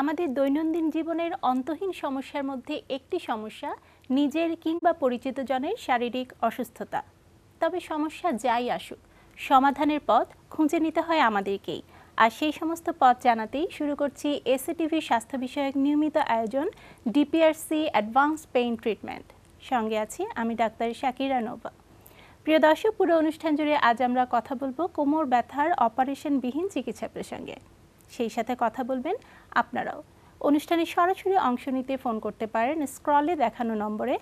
আমাদের দৈনন্দিন জীবনের অন্তহীন সমস্যার মধ্যে একটি সমস্যা নিজের কিংবা পরিচিত জনের শারীরিক অসুস্থতা তবে সমস্যা যাই আসুক সমাধানের পথ খুঁজে নিতে হয় আমাদেরকেই আর সেই সমস্ত পথ জানাতেই শুরু করছি এসএটিভি স্বাস্থ্য বিষয়ক নিয়মিত আয়োজন ডিপিআরসি অ্যাডভান্স পেইন ট্রিটমেন্ট সঙ্গে আছি আমি ডাক্তার শাকিরা নোভা প্রিয় দর্শক পুরো অনুষ্ঠান জুড়ে আজ আমরা কথা বলবো কোমর ব্যথার অপারেশনবিহীন চিকিৎসা প্রসঙ্গে সেই সাথে কথা বলবেন আপনারাও অনুষ্ঠানে সরাসরি অংশ নিতে ফোন করতে পারেন স্ক্রলে দেখানো নম্বরে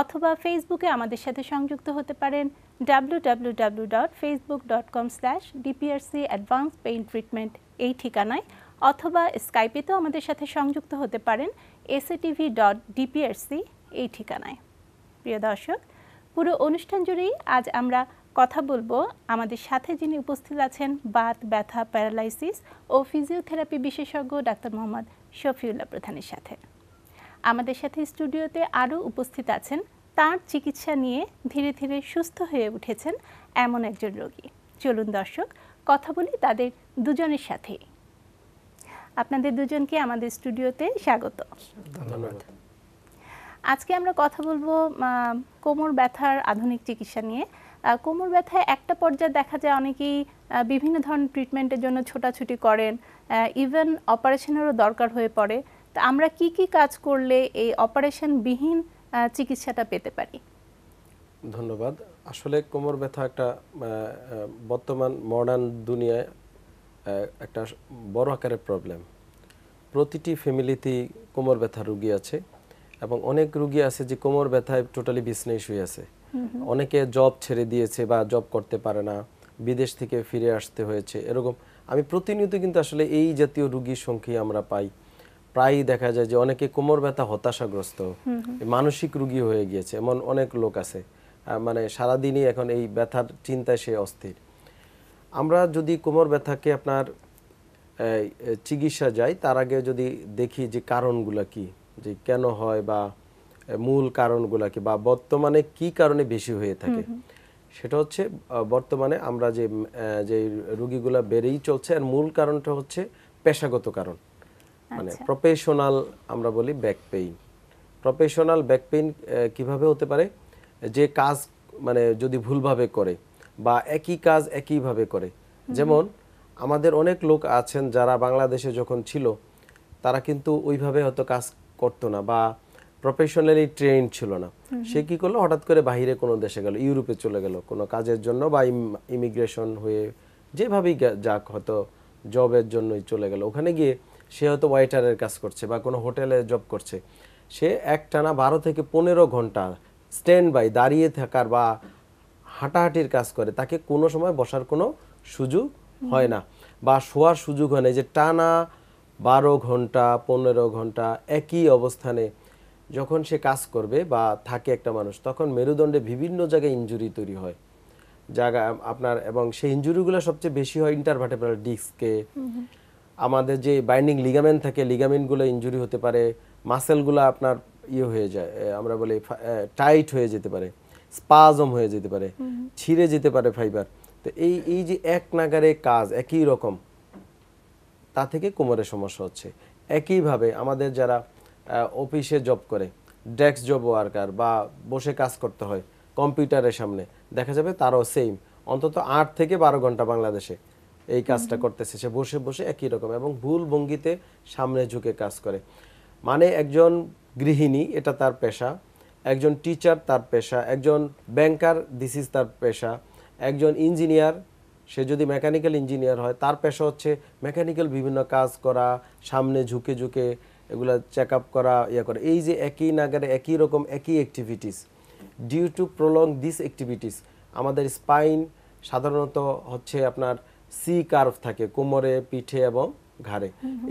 অথবা ফেসবুকে আমাদের সাথে সংযুক্ত হতে পারেন W W W dot Facebook dot com slash DPRC advance pain treatment এই ঠিকানায় অথবা স্কাইপেতেও আমাদের সাথে সংযুক্ত হতে পারেন এসএটিভি ডট ডিপিআরসি এই ঠিকানায় প্রিয় দর্শক পুরো অনুষ্ঠান জুড়েই আজ আমরা কথা বলবো আমাদের সাথে যিনি উপস্থিত আছেন বাত ব্যথা প্যারালাইসিস ও ফিজিওথেরাপি বিশেষজ্ঞ ডাক্তার মোহাম্মদ শফিউল্লাহ প্রধানের সাথে আমাদের সাথে স্টুডিওতে আরও উপস্থিত আছেন তার চিকিৎসা নিয়ে ধীরে ধীরে সুস্থ হয়ে উঠেছেন এমন একজন রোগী চলুন দর্শক কথা বলি তাদের দুজনের সাথে আপনাদের দুজনকে আমাদের স্টুডিওতে স্বাগত ধন্যবাদ আজকে আমরা কথা বলবো কোমর ব্যথার আধুনিক চিকিৎসা নিয়ে কোমর ব্যথায় একটা পর্যায়ে দেখা যায় অনেকেই বিভিন্ন ধরনের ট্রিটমেন্টের জন্য ছোটাছুটি করেন ইভেন অপারেশনেরও দরকার হয়ে পড়ে তো আমরা কি কি কাজ করলে এই অপারেশনবিহীন চিকিৎসাটা পেতে পারি ধন্যবাদ আসলে কোমর ব্যথা একটা বর্তমান মডার্ন দুনিয়ায় একটা বড় আকারের প্রবলেম প্রতিটি ফ্যামিলিতেই কোমর ব্যথা রুগী আছে এবং অনেক রুগী আছে যে কোমর ব্যথায় টোটালি বিসনেস হয়ে আছে Mm-hmm. অনেকে জব ছেড়ে দিয়েছে বা জব করতে পারে না বিদেশ থেকে ফিরে আসতে হয়েছে এরকম আমি প্রতিনিয়ত কিন্তু আসলে এই জাতীয় রুগীর সংখ্যাই আমরা পাই প্রায়ই দেখা যায় যে অনেকে কোমর ব্যথা হতাশাগ্রস্ত mm-hmm. মানসিক রুগী হয়ে গিয়েছে এমন অনেক লোক আছে মানে সারাদিনই এখন এই ব্যথার চিন্তায় সে অস্থির আমরা যদি কোমর ব্যথাকে আপনার চিকিৎসা যাই তার আগে যদি দেখি যে কারণগুলো কি যে কেন হয় বা মূল কারণগুলো কি বা বর্তমানে কি কারণে বেশি হয়ে থাকে সেটা হচ্ছে বর্তমানে আমরা যে যে রুগীগুলো বেড়েই চলছে আর মূল কারণটা হচ্ছে পেশাগত কারণ মানে প্রফেশনাল আচ্ছা। আমরা বলি back pain professional back pain কীভাবে হতে পারে যে কাজ মানে যদি ভুলভাবে করে বা একই কাজ একইভাবে করে যেমন আমাদের অনেক লোক আছেন যারা বাংলাদেশে যখন ছিল তারা কিন্তু ওইভাবে হয়তো কাজ করতো না বা প্রফেশনালি ট্রেন ছিল না সে কি করলো হঠাৎ করে বাহিরে কোনো দেশে গেল ইউরোপে চলে গেল কোনো কাজের জন্য বা ইমিগ্রেশন হয়ে যেভাবেই যাক হয়তো জবের জন্যই চলে গেল ওখানে গিয়ে সে হয়তো ওয়াইটারের কাজ করছে বা কোনো হোটেলে জব করছে সে একটানা বারো থেকে পনেরো ঘন্টা স্ট্যান্ড বাই দাঁড়িয়ে থাকার বা হাঁটাহাঁটির কাজ করে তাকে কোনো সময় বসার কোনো সুযোগ হয় না বা শোয়ার সুযোগ হয় না যে টানা বারো ঘন্টা পনেরো ঘন্টা একই অবস্থানে যখন সে কাজ করবে বা থাকে একটা মানুষ তখন মেরুদণ্ডে বিভিন্ন জায়গায় ইঞ্জুরি তৈরি হয় জায়গা আপনার এবং সেই ইঞ্জুরিগুলো সবচেয়ে বেশি হয় ইন্টারভার্টেব্রাল ডিস্ককে আমাদের যে বাইন্ডিং লিগামেন্ট থাকে লিগামেন্টগুলো ইঞ্জুরি হতে পারে মাসেলগুলো আপনার ইয়ে হয়ে যায় আমরা বলি টাইট হয়ে যেতে পারে স্পাজম হয়ে যেতে পারে ছিঁড়ে যেতে পারে ফাইবার তো এই এই যে এক নাগারে কাজ একই রকম তা থেকে কোমরের সমস্যা হচ্ছে একইভাবে আমাদের যারা অফিসে জব করে ডেস্ক জব ওয়ার্কার বা বসে কাজ করতে হয় কম্পিউটারের সামনে দেখা যাবে তারও সেম অন্তত আট থেকে বারো ঘন্টা বাংলাদেশে এই কাজটা করতেছে সে বসে বসে একই রকম এবং ভুল ভঙ্গিতে সামনে ঝুঁকে কাজ করে মানে একজন গৃহিণী এটা তার পেশা একজন টিচার তার পেশা একজন ব্যাংকার দিস ইজ তার পেশা একজন ইঞ্জিনিয়ার সে যদি মেকানিক্যাল ইঞ্জিনিয়ার হয় তার পেশা হচ্ছে মেকানিক্যাল বিভিন্ন কাজ করা সামনে ঝুঁকে ঝুঁকে এগুলো চেক আপ করা ইয়ে করা এই যে একই নাগারে একই রকম একই activities due to prolong this activities আমাদের স্পাইন সাধারণত হচ্ছে আপনার সি কার্ভ থাকে কোমরে পিঠে এবং ঘাড়ে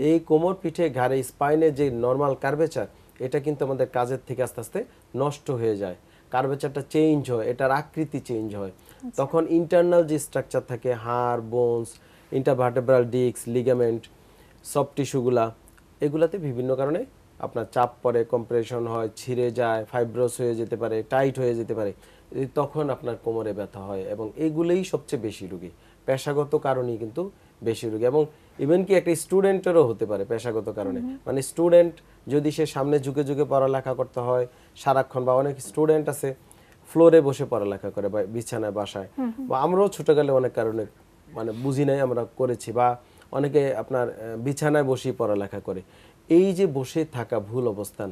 এই কোমর পিঠে ঘাড়ে স্পাইনে যে নর্মাল কার্ভেচার এটা কিন্তু আমাদের কাজের থেকে আস্তে আস্তে নষ্ট হয়ে যায় কার্ভেচারটা চেঞ্জ হয় এটার আকৃতি চেঞ্জ হয় আচ্ছা। তখন ইন্টারনাল যে স্ট্রাকচার থাকে হাড় bones intervertebral disc ligament soft টিস্যুগুলা এগুলাতে বিভিন্ন কারণে আপনার চাপ পড়ে কম্প্রেশন হয় ছিঁড়ে যায় ফাইব্রোস হয়ে যেতে পারে টাইট হয়ে যেতে পারে তখন আপনার কোমরে ব্যথা হয় এবং এগুলোই সবচেয়ে বেশি রুগী পেশাগত কারণেই কিন্তু বেশি রুগী এবং ইভেন কি একটা স্টুডেন্টেরও হতে পারে পেশাগত কারণে মানে স্টুডেন্ট যদি সে সামনে ঝুঁকে ঝুঁকে পড়ালেখা করতে হয় সারাক্ষণ বা অনেক স্টুডেন্ট আছে ফ্লোরে বসে পড়ালেখা করে বা বিছানায় বাসায় বা আমরাও ছোটকালে অনেক কারণে মানে বুঝি নাই আমরা করেছি বা অনেকে আপনার বিছানায় বসে পড়ালেখা করে এই যে বসে থাকা ভুল অবস্থান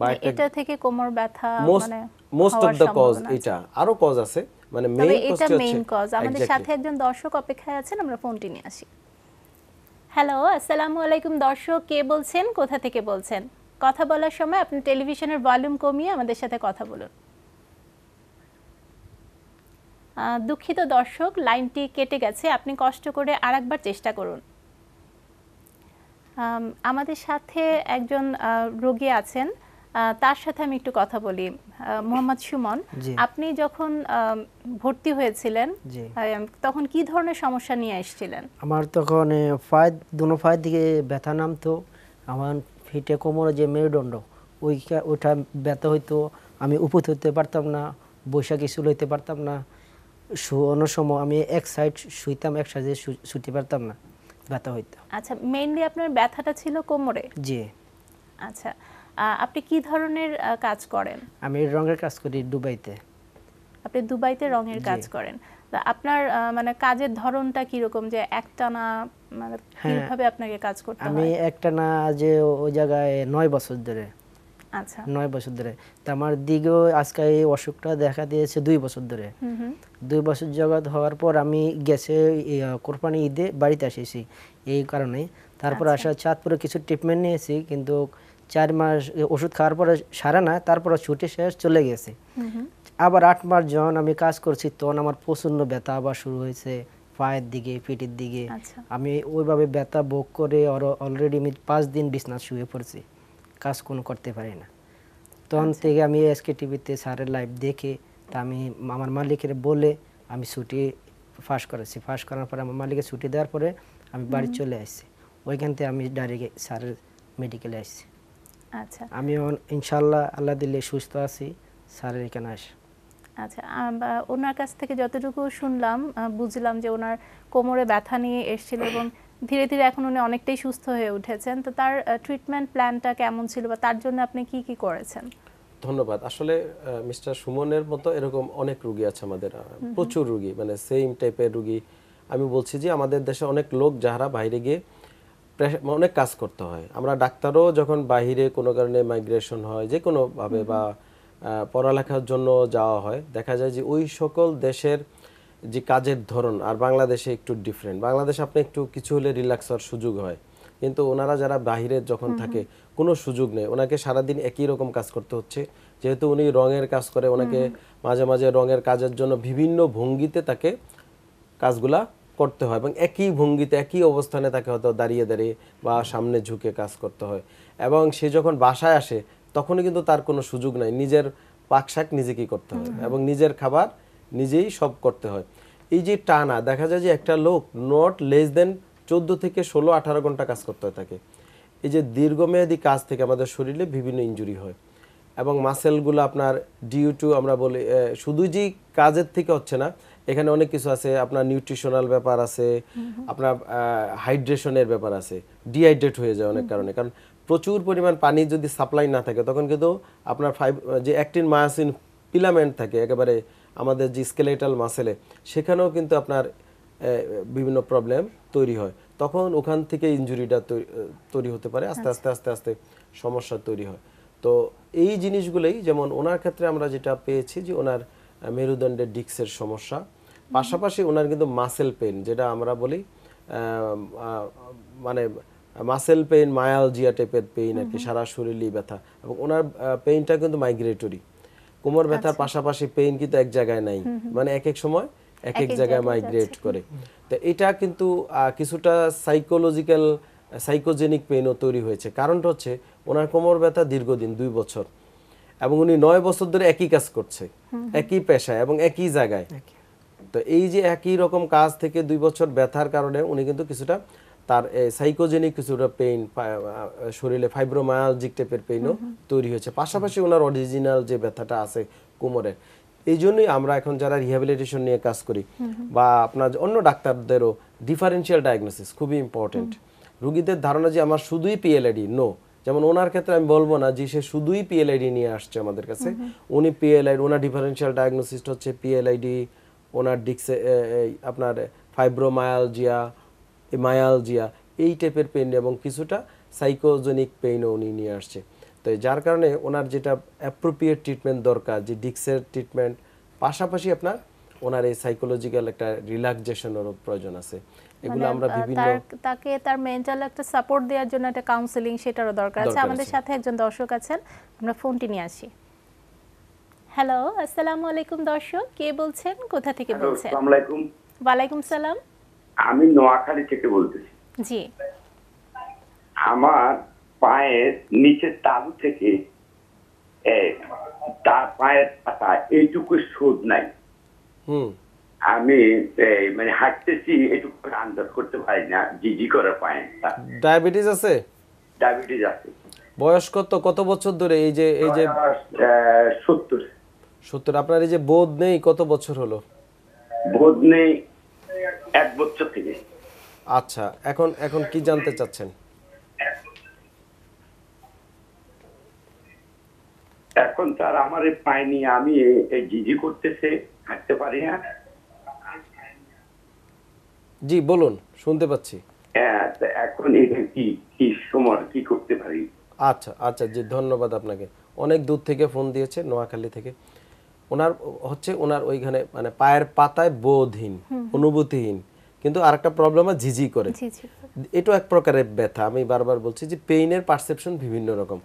মানে এটা থেকে কোমর ব্যথা মানে মোস্ট অফ কজ এটা আরো কজ আছে মানে মেইন কজ এটা মেইন কজ আমাদের সাথে একজন দর্শক অপেক্ষায় আছেন আমরা ফোনটি নিয়ে আসি হ্যালো আসসালামু আলাইকুম দর্শক কে বলছেন কোথা থেকে বলছেন কথা বলার সময় আপনি টেলিভিশনের ভলিউম কমিয়ে আমাদের সাথে কথা বলুন দুঃখিত দর্শক লাইনটি কেটে গেছে আপনি কষ্ট করে আরেকবার চেষ্টা করুন আমাদের সাথে একজন রোগী আছেন তার সাথে আমি একটু কথা বলি মোহাম্মদ সুমন আপনি যখন ভর্তি হয়েছিলেন তখন কি ধরনের সমস্যা নিয়ে এসেছিলেন আমার তখন ফায়ের দুনো ফায়ের দিকে ব্যথা নামতো আমার ফিটে কোমরে যে মেরুদণ্ড ওই ওইটা ব্যথা হইতো আমি উপত হতে পারতাম না বৈশাখী শুল হইতে পারতাম না শু সময় আমি এক সাইড শুইতাম এক সাইডে শুতে পারতাম না ব্যথা হইতো আচ্ছা মেইনলি আপনার ব্যথাটা ছিল কোমরে জি আচ্ছা আপনি কি ধরনের কাজ করেন আমি রঙের কাজ করি দুবাইতে আপনি দুবাইতে রঙের কাজ করেন আপনার মানে কাজের ধরনটা কি রকম যে একটানা মানে হ্যাঁ। কিভাবে আপনাকে কাজ করতে হয় আমি একটানা যে ওই জায়গায় নয় বছর ধরে আচ্ছা। নয় বছর ধরে তো আমার দিকেও আজকে এই অসুখটা দেখা দিয়েছে দুই বছর ধরে দুই বছর জগৎ হওয়ার পর আমি গেছে কোরপানি ঈদে বাড়িতে আসেছি এই কারণে তারপর আচ্ছা। আসা চাঁদপুরে কিছু ট্রিটমেন্ট নিয়েছি কিন্তু চার মাস ওষুধ খাওয়ার পরে সারা না তারপরে ছুটি শেষ চলে গেছে আবার আট মাস যখন আমি কাজ করছি তখন আমার প্রচন্ড ব্যথা আবার শুরু হয়েছে পায়ের দিকে পিঠের দিকে আচ্ছা। আমি ওইভাবে ব্যথা ভোগ করে অলরেডি আমি পাঁচ দিন বিছনা শুয়ে পড়ছি কাজ কোনো করতে পারি না তখন থেকে আমি এসকে টিভিতে স্যারের লাইভ দেখে তা আমি আমার মালিকের বলে আমি ছুটি ফাঁস করেছি ফাঁস করার পরে আমার মালিকের ছুটি দেওয়ার পরে আমি বাড়ি চলে আসছি ওইখান থেকে আমি ডাইরেক্ট স্যারের মেডিকেলে আসছি আচ্ছা আমি ইনশাল্লাহ আল্লাহ দিলে সুস্থ আছি স্যারের এখানে আসি আচ্ছা ওনার কাছ থেকে যতটুকু শুনলাম বুঝলাম যে ওনার কোমরে ব্যথা নিয়ে এসছিল এবং ধীরে ধীরে এখন উনি অনেকটাই সুস্থ হয়ে উঠেছেন তো তার ট্রিটমেন্ট প্ল্যানটা কেমন ছিল বা তার জন্য আপনি কি কি করেছেন ধন্যবাদ আসলে মিস্টার সুমনের মতো এরকম অনেক রুগী আছে আমাদের প্রচুর রুগী মানে সেম টাইপের রুগী আমি বলছি যে আমাদের দেশে অনেক লোক যারা বাইরে গিয়ে মানে অনেক কাজ করতে হয় আমরা ডাক্তারও যখন বাহিরে কোনো কারণে মাইগ্রেশন হয় যে কোনোভাবে বা পড়ালেখার জন্য যাওয়া হয় দেখা যায় যে ওই সকল দেশের যে কাজের ধরন আর বাংলাদেশে একটু ডিফারেন্ট বাংলাদেশে আপনি একটু কিছু হলে রিল্যাক্স হওয়ার সুযোগ হয় কিন্তু ওনারা যারা বাহিরে যখন থাকে কোনো সুযোগ নেই ওনাকে সারাদিন একই রকম কাজ করতে হচ্ছে যেহেতু উনি রঙের কাজ করে ওনাকে মাঝে মাঝে রঙের কাজের জন্য বিভিন্ন ভঙ্গিতে তাকে কাজগুলা করতে হয় এবং একই ভঙ্গিতে একই অবস্থানে তাকে হয়তো দাঁড়িয়ে দাঁড়িয়ে বা সামনে ঝুঁকে কাজ করতে হয় এবং সে যখন বাসায় আসে তখনই কিন্তু তার কোনো সুযোগ নাই নিজের পাকশাক নিজেকেই করতে হয় এবং নিজের খাবার নিজেই সব করতে হয় এই যে টানা দেখা যায় যে একটা লোক নট লেস দেন চোদ্দো থেকে ষোলো আঠারো ঘন্টা কাজ করতে হয় তাকে এই যে দীর্ঘমেয়াদী কাজ থেকে আমাদের শরীরে বিভিন্ন ইঞ্জুরি হয় এবং মাসেলগুলো আপনার ডিউ টু আমরা বলি শুধু যে কাজের থেকে হচ্ছে না এখানে অনেক কিছু আছে আপনার নিউট্রিশনাল ব্যাপার আছে আপনার হাইড্রেশনের ব্যাপার আছে ডিহাইড্রেট হয়ে যায় অনেক কারণে কারণ প্রচুর পরিমাণ পানি যদি সাপ্লাই না থাকে তখন কিন্তু আপনার ফাইভ যে অ্যাক্টিন মায়াসিন পিলামেন্ট থাকে একেবারে আমাদের যে স্কেলেটাল মাসেলে সেখানেও কিন্তু আপনার বিভিন্ন প্রবলেম তৈরি হয় তখন ওখান থেকে ইঞ্জুরিটা তৈরি হতে পারে আস্তে আচ্ছা। আস্তে আস্তে আস্তে সমস্যা তৈরি হয় তো এই জিনিসগুলোই যেমন ওনার ক্ষেত্রে আমরা যেটা পেয়েছি যে ওনার মেরুদণ্ডের ডিক্সের সমস্যা পাশাপাশি ওনার কিন্তু মাসেল পেন যেটা আমরা বলি মানে মাসেল পেইন জিয়া টাইপের পেইন আর কি সারা শরীরই ব্যথা এবং ওনার পেইনটা কিন্তু মাইগ্রেটরি কোমর ব্যথার আচ্ছা। পাশাপাশি পেইন কিন্তু এক জায়গায় নাই মানে এক এক সময় এক এক জায়গায় মাইগ্রেট করে তো এটা কিন্তু কিছুটা সাইকোলজিক্যাল সাইকোজেনিক পেইনও তৈরি হয়েছে কারণটা হচ্ছে ওনার কোমর ব্যথা দীর্ঘদিন দুই বছর এবং উনি নয় বছর ধরে একই কাজ করছে একই পেশায় এবং একই জায়গায় তো এই যে একই রকম কাজ থেকে দুই বছর ব্যথার কারণে উনি কিন্তু কিছুটা তার সাইকোজেনিক কিছুটা পেইন শরীরে ফাইব্রোমায়ালজিক টাইপের পেইনও তৈরি হয়েছে পাশাপাশি ওনার অরিজিনাল যে ব্যথাটা আছে কোমরের এই জন্যই আমরা এখন যারা রিহ্যাবিলিটেশন নিয়ে কাজ করি বা আপনার অন্য ডাক্তারদেরও ডিফারেন্সিয়াল ডায়াগনোসিস খুবই ইম্পর্টেন্ট রুগীদের ধারণা যে আমার শুধুই পিএলআইডি নো যেমন ওনার ক্ষেত্রে আমি বলবো না যে সে শুধুই পিএলআইডি নিয়ে আসছে আমাদের কাছে উনি পিএলআইডি ওনার ডিফারেন্সিয়াল ডায়াগনোসিস হচ্ছে পিএলআইডি ওনার ডিক্সে আপনার ফাইব্রোমায়ালজিয়া মায়ালজিয়া এই টাইপের পেন এবং কিছুটা সাইকোজেনিক পেইনও উনি নিয়ে আসছে তো যার কারণে ওনার যেটা অ্যাপ্রোপ্রিয়েট ট্রিটমেন্ট দরকার যে ডিক্সের ট্রিটমেন্ট পাশাপাশি আপনার ওনার এই সাইকোলজিক্যাল একটা রিল্যাক্সেশনেরও প্রয়োজন আছে এগুলো মানে, আমরা বিভিন্ন তাকে তার মেন্টাল একটা সাপোর্ট দেওয়ার জন্য একটা কাউন্সেলিং সেটারও দরকার আছে আমাদের সাথে একজন দর্শক আছেন আমরা ফোনটি নিয়ে আসি হ্যালো আসসালামু আলাইকুম দর্শক কে বলছেন কোথা থেকে বলছেন আসসালামু আলাইকুম ওয়া আলাইকুম সালাম আমি নোয়াখালী থেকে বলতেছি জি আমার পায়ের নিচে তালু থেকে তার পায়ের পাতা এইটুকু সুদ নাই আমি মানে হাঁটতেছি এটুকু আন্দাজ করতে পারি না জিজি করে পায়ে ডায়াবেটিস আছে ডায়াবেটিস আছে বয়স কত কত বছর ধরে এই যে এই যে সত্তর সত্তর আপনার এই যে বোধ নেই কত বছর হলো বোধ নেই এক বছর থেকে আচ্ছা এখন এখন কি জানতে চাচ্ছেন এখন তার আমারে পাইনি আমি এই জিজি করতেছে হাঁটতে পারি না জি বলুন শুনতে পাচ্ছি হ্যাঁ, এখন কি কি সময় কি করতে পারি আচ্ছা আচ্ছা জি ধন্যবাদ আপনাকে অনেক দূর থেকে ফোন দিয়েছে নোয়াখালী থেকে ওনার হচ্ছে ওনার ওইখানে মানে পায়ের পাতায় বোধহীন অনুভূতিহীন কিন্তু আর একটা প্রবলেম ঝিঝি করে এটাও এক প্রকারের ব্যথা আমি বারবার বলছি যে পেইনের পারসেপশন বিভিন্ন রকম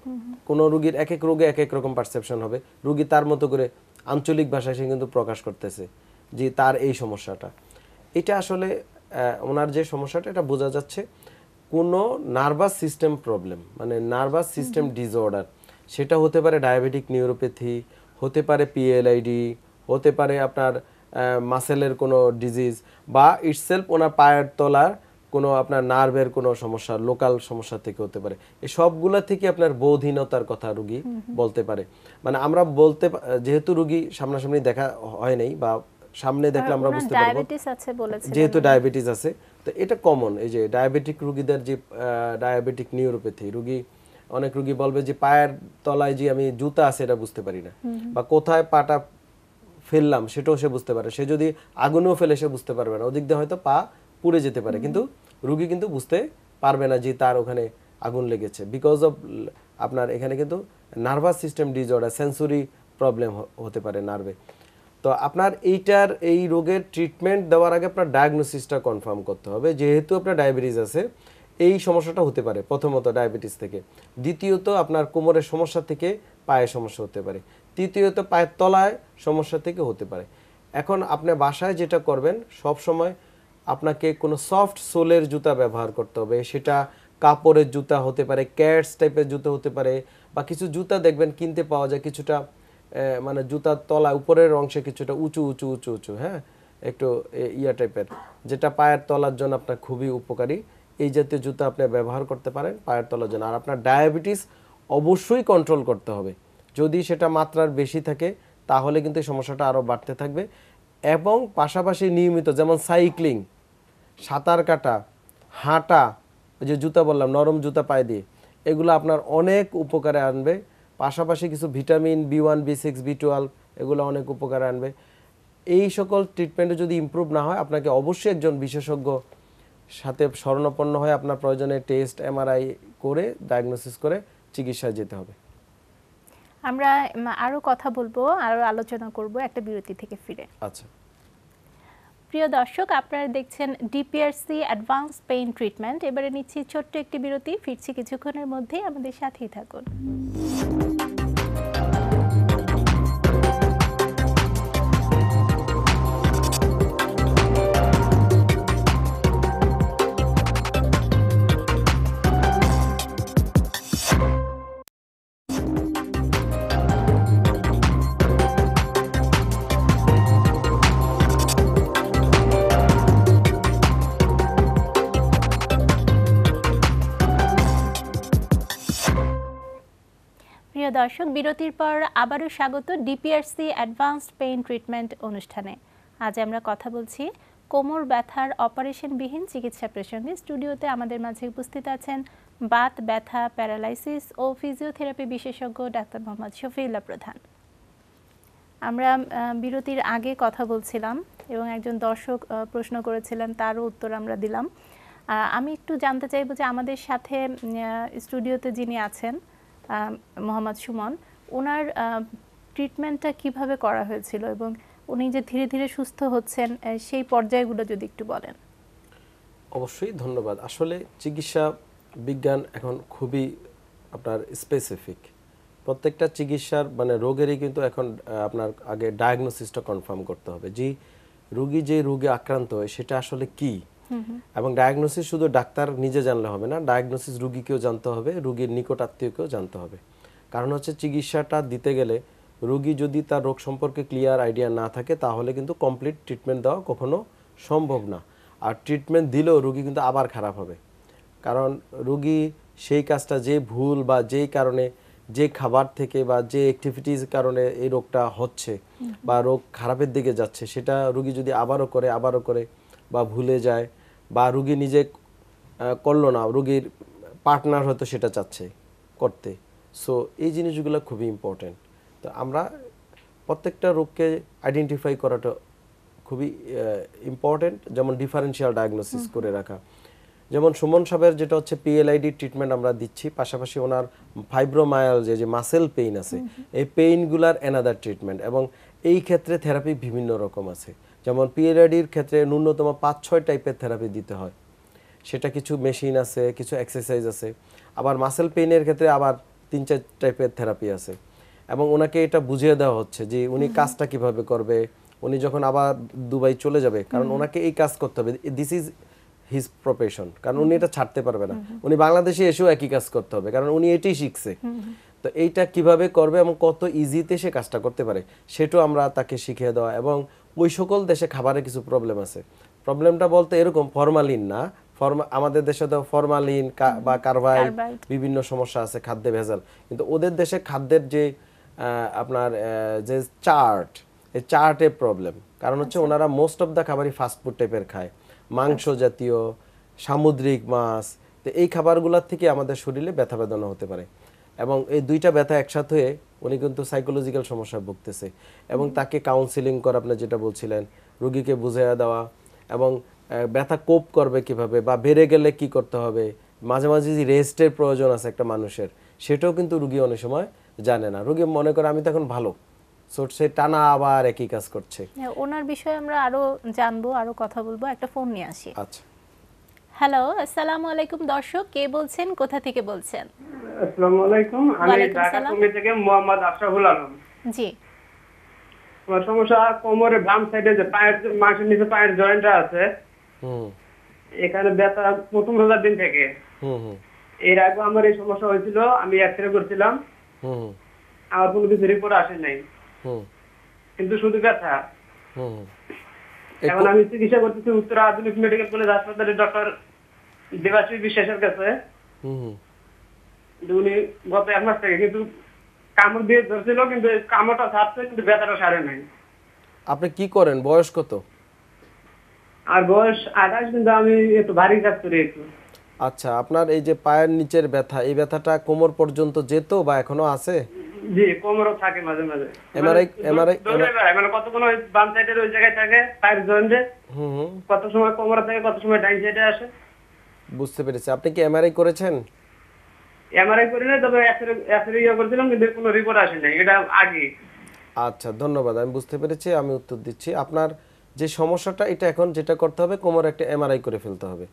কোন রুগীর এক এক রোগে এক এক রকম পারসেপশন হবে রুগী তার মতো করে আঞ্চলিক ভাষায় সে কিন্তু প্রকাশ করতেছে যে তার এই সমস্যাটা এটা আসলে ওনার যে সমস্যাটা এটা বোঝা যাচ্ছে কোনো নার্ভাস সিস্টেম প্রবলেম মানে নার্ভাস সিস্টেম ডিসঅর্ডার সেটা হতে পারে ডায়াবেটিক নিউরোপ্যাথি হতে পারে পিএলআইডি হতে পারে আপনার মাসেলের কোনো ডিজিজ বা ইটসেলফ ওনার পায়ের তলার কোনো আপনার নার্ভের কোনো সমস্যা লোকাল সমস্যা থেকে হতে পারে এই সবগুলা থেকে আপনার বৌধীনতার কথা রুগী বলতে পারে মানে আমরা বলতে যেহেতু রুগী সামনাসামনি দেখা হয় নাই বা সামনে দেখলে আমরা বুঝতে পারবো যেহেতু ডায়াবেটিস আছে তো এটা কমন এই যে ডায়াবেটিক রুগীদের যে ডায়াবেটিক নিউরোপ্যাথি রুগী অনেক রুগী বলবে যে পায়ের তলায় যে আমি জুতা আছে এটা বুঝতে পারি না বা কোথায় পাটা ফেললাম সেটাও সে বুঝতে পারে সে যদি আগুনেও ফেলে সে বুঝতে পারবে না ওদিক দিয়ে হয়তো পা পুড়ে যেতে পারে কিন্তু রুগী কিন্তু বুঝতে পারবে না যে তার ওখানে আগুন লেগেছে বিকজ অফ আপনার এখানে কিন্তু nervous system disorder sensory problem হতে পারে নার্ভে তো আপনার এইটার এই রোগের ট্রিটমেন্ট দেওয়ার আগে আপনার ডায়াগনোসিসটা কনফার্ম করতে হবে যেহেতু আপনার ডায়াবেটিস আছে এই সমস্যাটা হতে পারে প্রথমত ডায়াবেটিস থেকে দ্বিতীয়ত আপনার কোমরের সমস্যা থেকে পায়ের সমস্যা হতে পারে তৃতীয়ত পায়ের তলায় সমস্যা থেকে হতে পারে এখন আপনি বাসায় যেটা করবেন সব সময় আপনাকে কোনো সফট সোলের জুতা ব্যবহার করতে হবে সেটা কাপড়ের জুতা হতে পারে ক্যাটস টাইপের জুতো হতে পারে বা কিছু জুতা দেখবেন কিনতে পাওয়া যায় কিছুটা মানে জুতার তলা উপরের অংশে কিছুটা উঁচু উঁচু উঁচু উঁচু হ্যাঁ একটু ইয়া টাইপের যেটা পায়ের তলার জন্য আপনার খুবই উপকারী এই জাতীয় জুতা আপনি ব্যবহার করতে পারেন পায়ের তলার জন্য আর আপনার ডায়াবেটিস অবশ্যই কন্ট্রোল করতে হবে যদি সেটা মাত্রার বেশি থাকে তাহলে কিন্তু এই সমস্যাটা আরও বাড়তে থাকবে এবং পাশাপাশি নিয়মিত যেমন সাইক্লিং সাঁতার কাটা হাঁটা যে জুতা বললাম নরম জুতা পায়ে দিয়ে এগুলো আপনার অনেক উপকারে আনবে পাশাপাশি কিছু vitamin B one B six B twelve এগুলো অনেক উপকারে আনবে এই সকল ট্রিটমেন্টে যদি ইম্প্রুভ না হয় আপনাকে অবশ্যই একজন বিশেষজ্ঞ সাথে স্মরণাপন্ন হয়ে আপনার প্রয়োজনে টেস্ট এমআরআই করে ডায়াগনোসিস করে চিকিৎসায় যেতে হবে আমরা আরও কথা বলবো আরও আলোচনা করব একটা বিরতি থেকে ফিরে আচ্ছা প্রিয় দর্শক আপনারা দেখছেন ডিপিআরসি অ্যাডভান্স পেইন ট্রিটমেন্ট এবারে নিচ্ছি ছোট্ট একটি বিরতি ফিরছি কিছুক্ষণের মধ্যেই আমাদের সাথেই থাকুন প্রিয় দর্শক বিরতির পর আবারও স্বাগত ডিপিআরসি অ্যাডভান্সড পেইন ট্রিটমেন্ট অনুষ্ঠানে আজ আমরা কথা বলছি কোমর ব্যথার অপারেশনবিহীন চিকিৎসা প্রসঙ্গে স্টুডিওতে আমাদের মাঝে উপস্থিত আছেন বাত ব্যথা প্যারালাইসিস ও ফিজিওথেরাপি বিশেষজ্ঞ ডাক্তার মোহাম্মদ শফিউল্লা প্রধান আমরা বিরতির আগে কথা বলছিলাম এবং একজন দর্শক প্রশ্ন করেছিলেন তারও উত্তর আমরা দিলাম আমি একটু জানতে চাইব যে আমাদের সাথে স্টুডিওতে যিনি আছেন মোহাম্মদ সুমন ওনার ট্রিটমেন্টটা কিভাবে করা হয়েছিল এবং উনি যে ধীরে ধীরে সুস্থ হচ্ছেন সেই পর্যায়গুলো যদি একটু বলেন অবশ্যই ধন্যবাদ আসলে চিকিৎসা বিজ্ঞান এখন খুবই আপনার স্পেসিফিক প্রত্যেকটা চিকিৎসার মানে রোগেরই কিন্তু এখন আপনার আগে ডায়াগনোসিসটা কনফার্ম করতে হবে যে রুগী যে রোগে আক্রান্ত হয় সেটা আসলে কী এবং ডায়াগনোসিস শুধু ডাক্তার নিজে জানলে হবে না ডায়াগনোসিস রুগীকেও জানতে হবে রুগীর নিকট আত্মীয়কেও জানতে হবে কারণ হচ্ছে চিকিৎসাটা দিতে গেলে রুগী যদি তার রোগ সম্পর্কে ক্লিয়ার আইডিয়া না থাকে তাহলে কিন্তু কমপ্লিট ট্রিটমেন্ট দেওয়া কখনো সম্ভব না আর ট্রিটমেন্ট দিলেও রুগী কিন্তু আবার খারাপ হবে কারণ রুগী সেই কাজটা যে ভুল বা যেই কারণে যে খাবার থেকে বা যে অ্যাক্টিভিটিস কারণে এই রোগটা হচ্ছে বা রোগ খারাপের দিকে যাচ্ছে সেটা রুগী যদি আবারও করে আবারও করে বা ভুলে যায় বা রুগী নিজে করলো না রুগীর পার্টনার হয়তো সেটা চাচ্ছে করতে সো এই জিনিসগুলো খুবই ইম্পর্টেন্ট তো আমরা প্রত্যেকটা রোগকে আইডেন্টিফাই করাটা খুবই ইম্পর্টেন্ট যেমন ডিফারেন্সিয়াল ডায়াগনোসিস করে রাখা যেমন সুমন সাহেবের যেটা হচ্ছে পিএলআইডি ট্রিটমেন্ট আমরা দিচ্ছি পাশাপাশি ওনার ফাইব্রোমায়াল যে মাসেল পেইন আছে এই পেইনগুলার অ্যানাদার ট্রিটমেন্ট এবং এই ক্ষেত্রে থেরাপি বিভিন্ন রকম আছে যেমন পিএরআইডির ক্ষেত্রে ন্যূনতম পাঁচ ছয় টাইপের থেরাপি দিতে হয় সেটা কিছু মেশিন আছে কিছু এক্সারসাইজ আছে আবার মাসেল পেইনের ক্ষেত্রে আবার তিন চার টাইপের থেরাপি আছে এবং ওনাকে এটা বুঝিয়ে দেওয়া হচ্ছে যে উনি কাজটা কিভাবে করবে উনি যখন আবার দুবাই চলে যাবে কারণ ওনাকে এই কাজ করতে হবে দিস ইজ হিজ প্রফেশন কারণ উনি এটা ছাড়তে পারবে না উনি বাংলাদেশে এসেও একই কাজ করতে হবে কারণ উনি এটাই শিখছে তো এইটা কিভাবে করবে এবং কত ইজিতে সে কাজটা করতে পারে সেটাও আমরা তাকে শিখিয়ে দেওয়া এবং ওই সকল দেশে খাবারে কিছু প্রবলেম আছে প্রবলেমটা বলতে এরকম ফরমালিন না আমাদের দেশে তো ফরমালিন বা কার্বাইড বিভিন্ন সমস্যা আছে খাদ্যে ভেজাল কিন্তু ওদের দেশে খাদ্যের যে আপনার যে চার্ট এই চার্টে প্রবলেম কারণ হচ্ছে আচ্ছা। ওনারা মোস্ট অফ দ্য খাবারই ফাস্টফুড টাইপের খায় মাংস আচ্ছা। জাতীয় সামুদ্রিক মাছ তো এই খাবারগুলোর থেকে আমাদের শরীরে ব্যথা বেদনা হতে পারে এবং এই দুইটা ব্যথা একসাথে হয়ে উনি কিন্তু সাইকোলজিক্যাল সমস্যায় ভুগতেছে এবং তাকে কাউন্সিলিং করা আপনি যেটা বলছিলেন রুগীকে বুঝাইয়া দেওয়া এবং ব্যথা কোপ করবে কিভাবে বা বেড়ে গেলে কি করতে হবে মাঝে মাঝে যে রেস্টের প্রয়োজন আছে একটা মানুষের সেটাও কিন্তু রুগী অনেক সময় জানে না রুগী মনে করে আমি তো এখন ভালো সো টানা আবার একই কাজ করছে হ্যাঁ, ওনার বিষয়ে আমরা আরো জানবো আরো কথা বলবো একটা ফোন নিয়ে আসি আচ্ছা হ্যালো আসসালামু আলাইকুম দর্শক কে বলছেন কোথা থেকে বলছেন আসসালামু আলাইকুম আমি ঢাকা কুমিল্লা থেকে মোহাম্মদ আশরাফুল আলম জি আমার সমস্যা কোমরে বাম সাইডে যে পায়ের মাংসের নিচে পায়ের জয়েন্টটা আছে হুম এখানে ব্যথা প্রথম রোজার দিন থেকে হুম এর আগে আমার এই সমস্যা হয়েছিল আমি এক্সরে করেছিলাম হুম আমার কোনো কিছু রিপোর্ট আসে নাই হুম কিন্তু শুধু ব্যথা হুম এখন আমি চিকিৎসা করতেছি উত্তরা আধুনিক মেডিকেল কলেজ হাসপাতালে ডক্টর দেবাশ্রী বিশ্বাসের কাছে উনি গত এক মাস থেকে কিন্তু কামড় দিয়ে ধরছিল কিন্তু কামড়টা কিন্তু ব্যথাটা সারে নাই আপনি কি করেন বয়স কত আর বয়স আঠাশ কিন্তু আমি একটু ভারী কাজ করি একটু আচ্ছা আপনার এই যে পায়ের নিচের ব্যথা এই ব্যথাটা কোমর পর্যন্ত যেত বা এখনো আছে জি কোমরও থাকে মাঝে মাঝে এমআরআই মানে এমআরআই মানে কত কোন বাম সাইডের ওই জায়গায় থাকে পায়ের জয়েন্টে হুম কত সময় কোমরে থাকে কত সময় ডাইন সাইডে আসে বুঝতে পেরেছি আপনি কি এমআরআই করেছেন এমআরআই করি না তবে এক্সরে ইয়া করেছিলাম কিন্তু কোনো রিপোর্ট আসেনি এটা আগে আচ্ছা ধন্যবাদ আমি বুঝতে পেরেছি আমি উত্তর দিচ্ছি আপনার যে সমস্যাটা এটা এখন যেটা করতে হবে কোমরে একটা এমআরআই করে ফেলতে হবে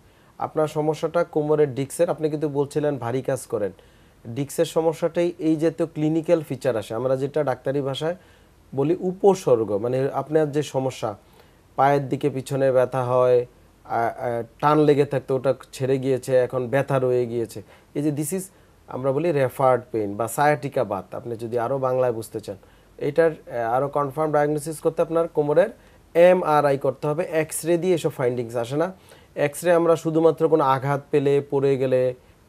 আপনার সমস্যাটা কোমরের ডিক্সের আপনি কিন্তু বলছিলেন ভারী কাজ করেন ডিক্সের সমস্যাটাই এই জাতীয় ক্লিনিক্যাল ফিচার আসে আমরা যেটা ডাক্তারি ভাষায় বলি উপসর্গ মানে আপনার যে সমস্যা পায়ের দিকে পিছনে ব্যথা হয় টান লেগে থাকতো ওটা ছেড়ে গিয়েছে এখন ব্যথা রয়ে গিয়েছে এই যে দিস ইজ আমরা বলি রেফার্ড পেইন বা সায়াটিকা বাত আপনি যদি আরও বাংলায় বুঝতে চান এটার আরও কনফার্ম ডায়াগনোসিস করতে আপনার কোমরের এম আর আই করতে হবে এক্স রে দিয়ে এসব ফাইন্ডিংস আসে না এক্স রে আমরা শুধুমাত্র কোনো আঘাত পেলে পড়ে গেলে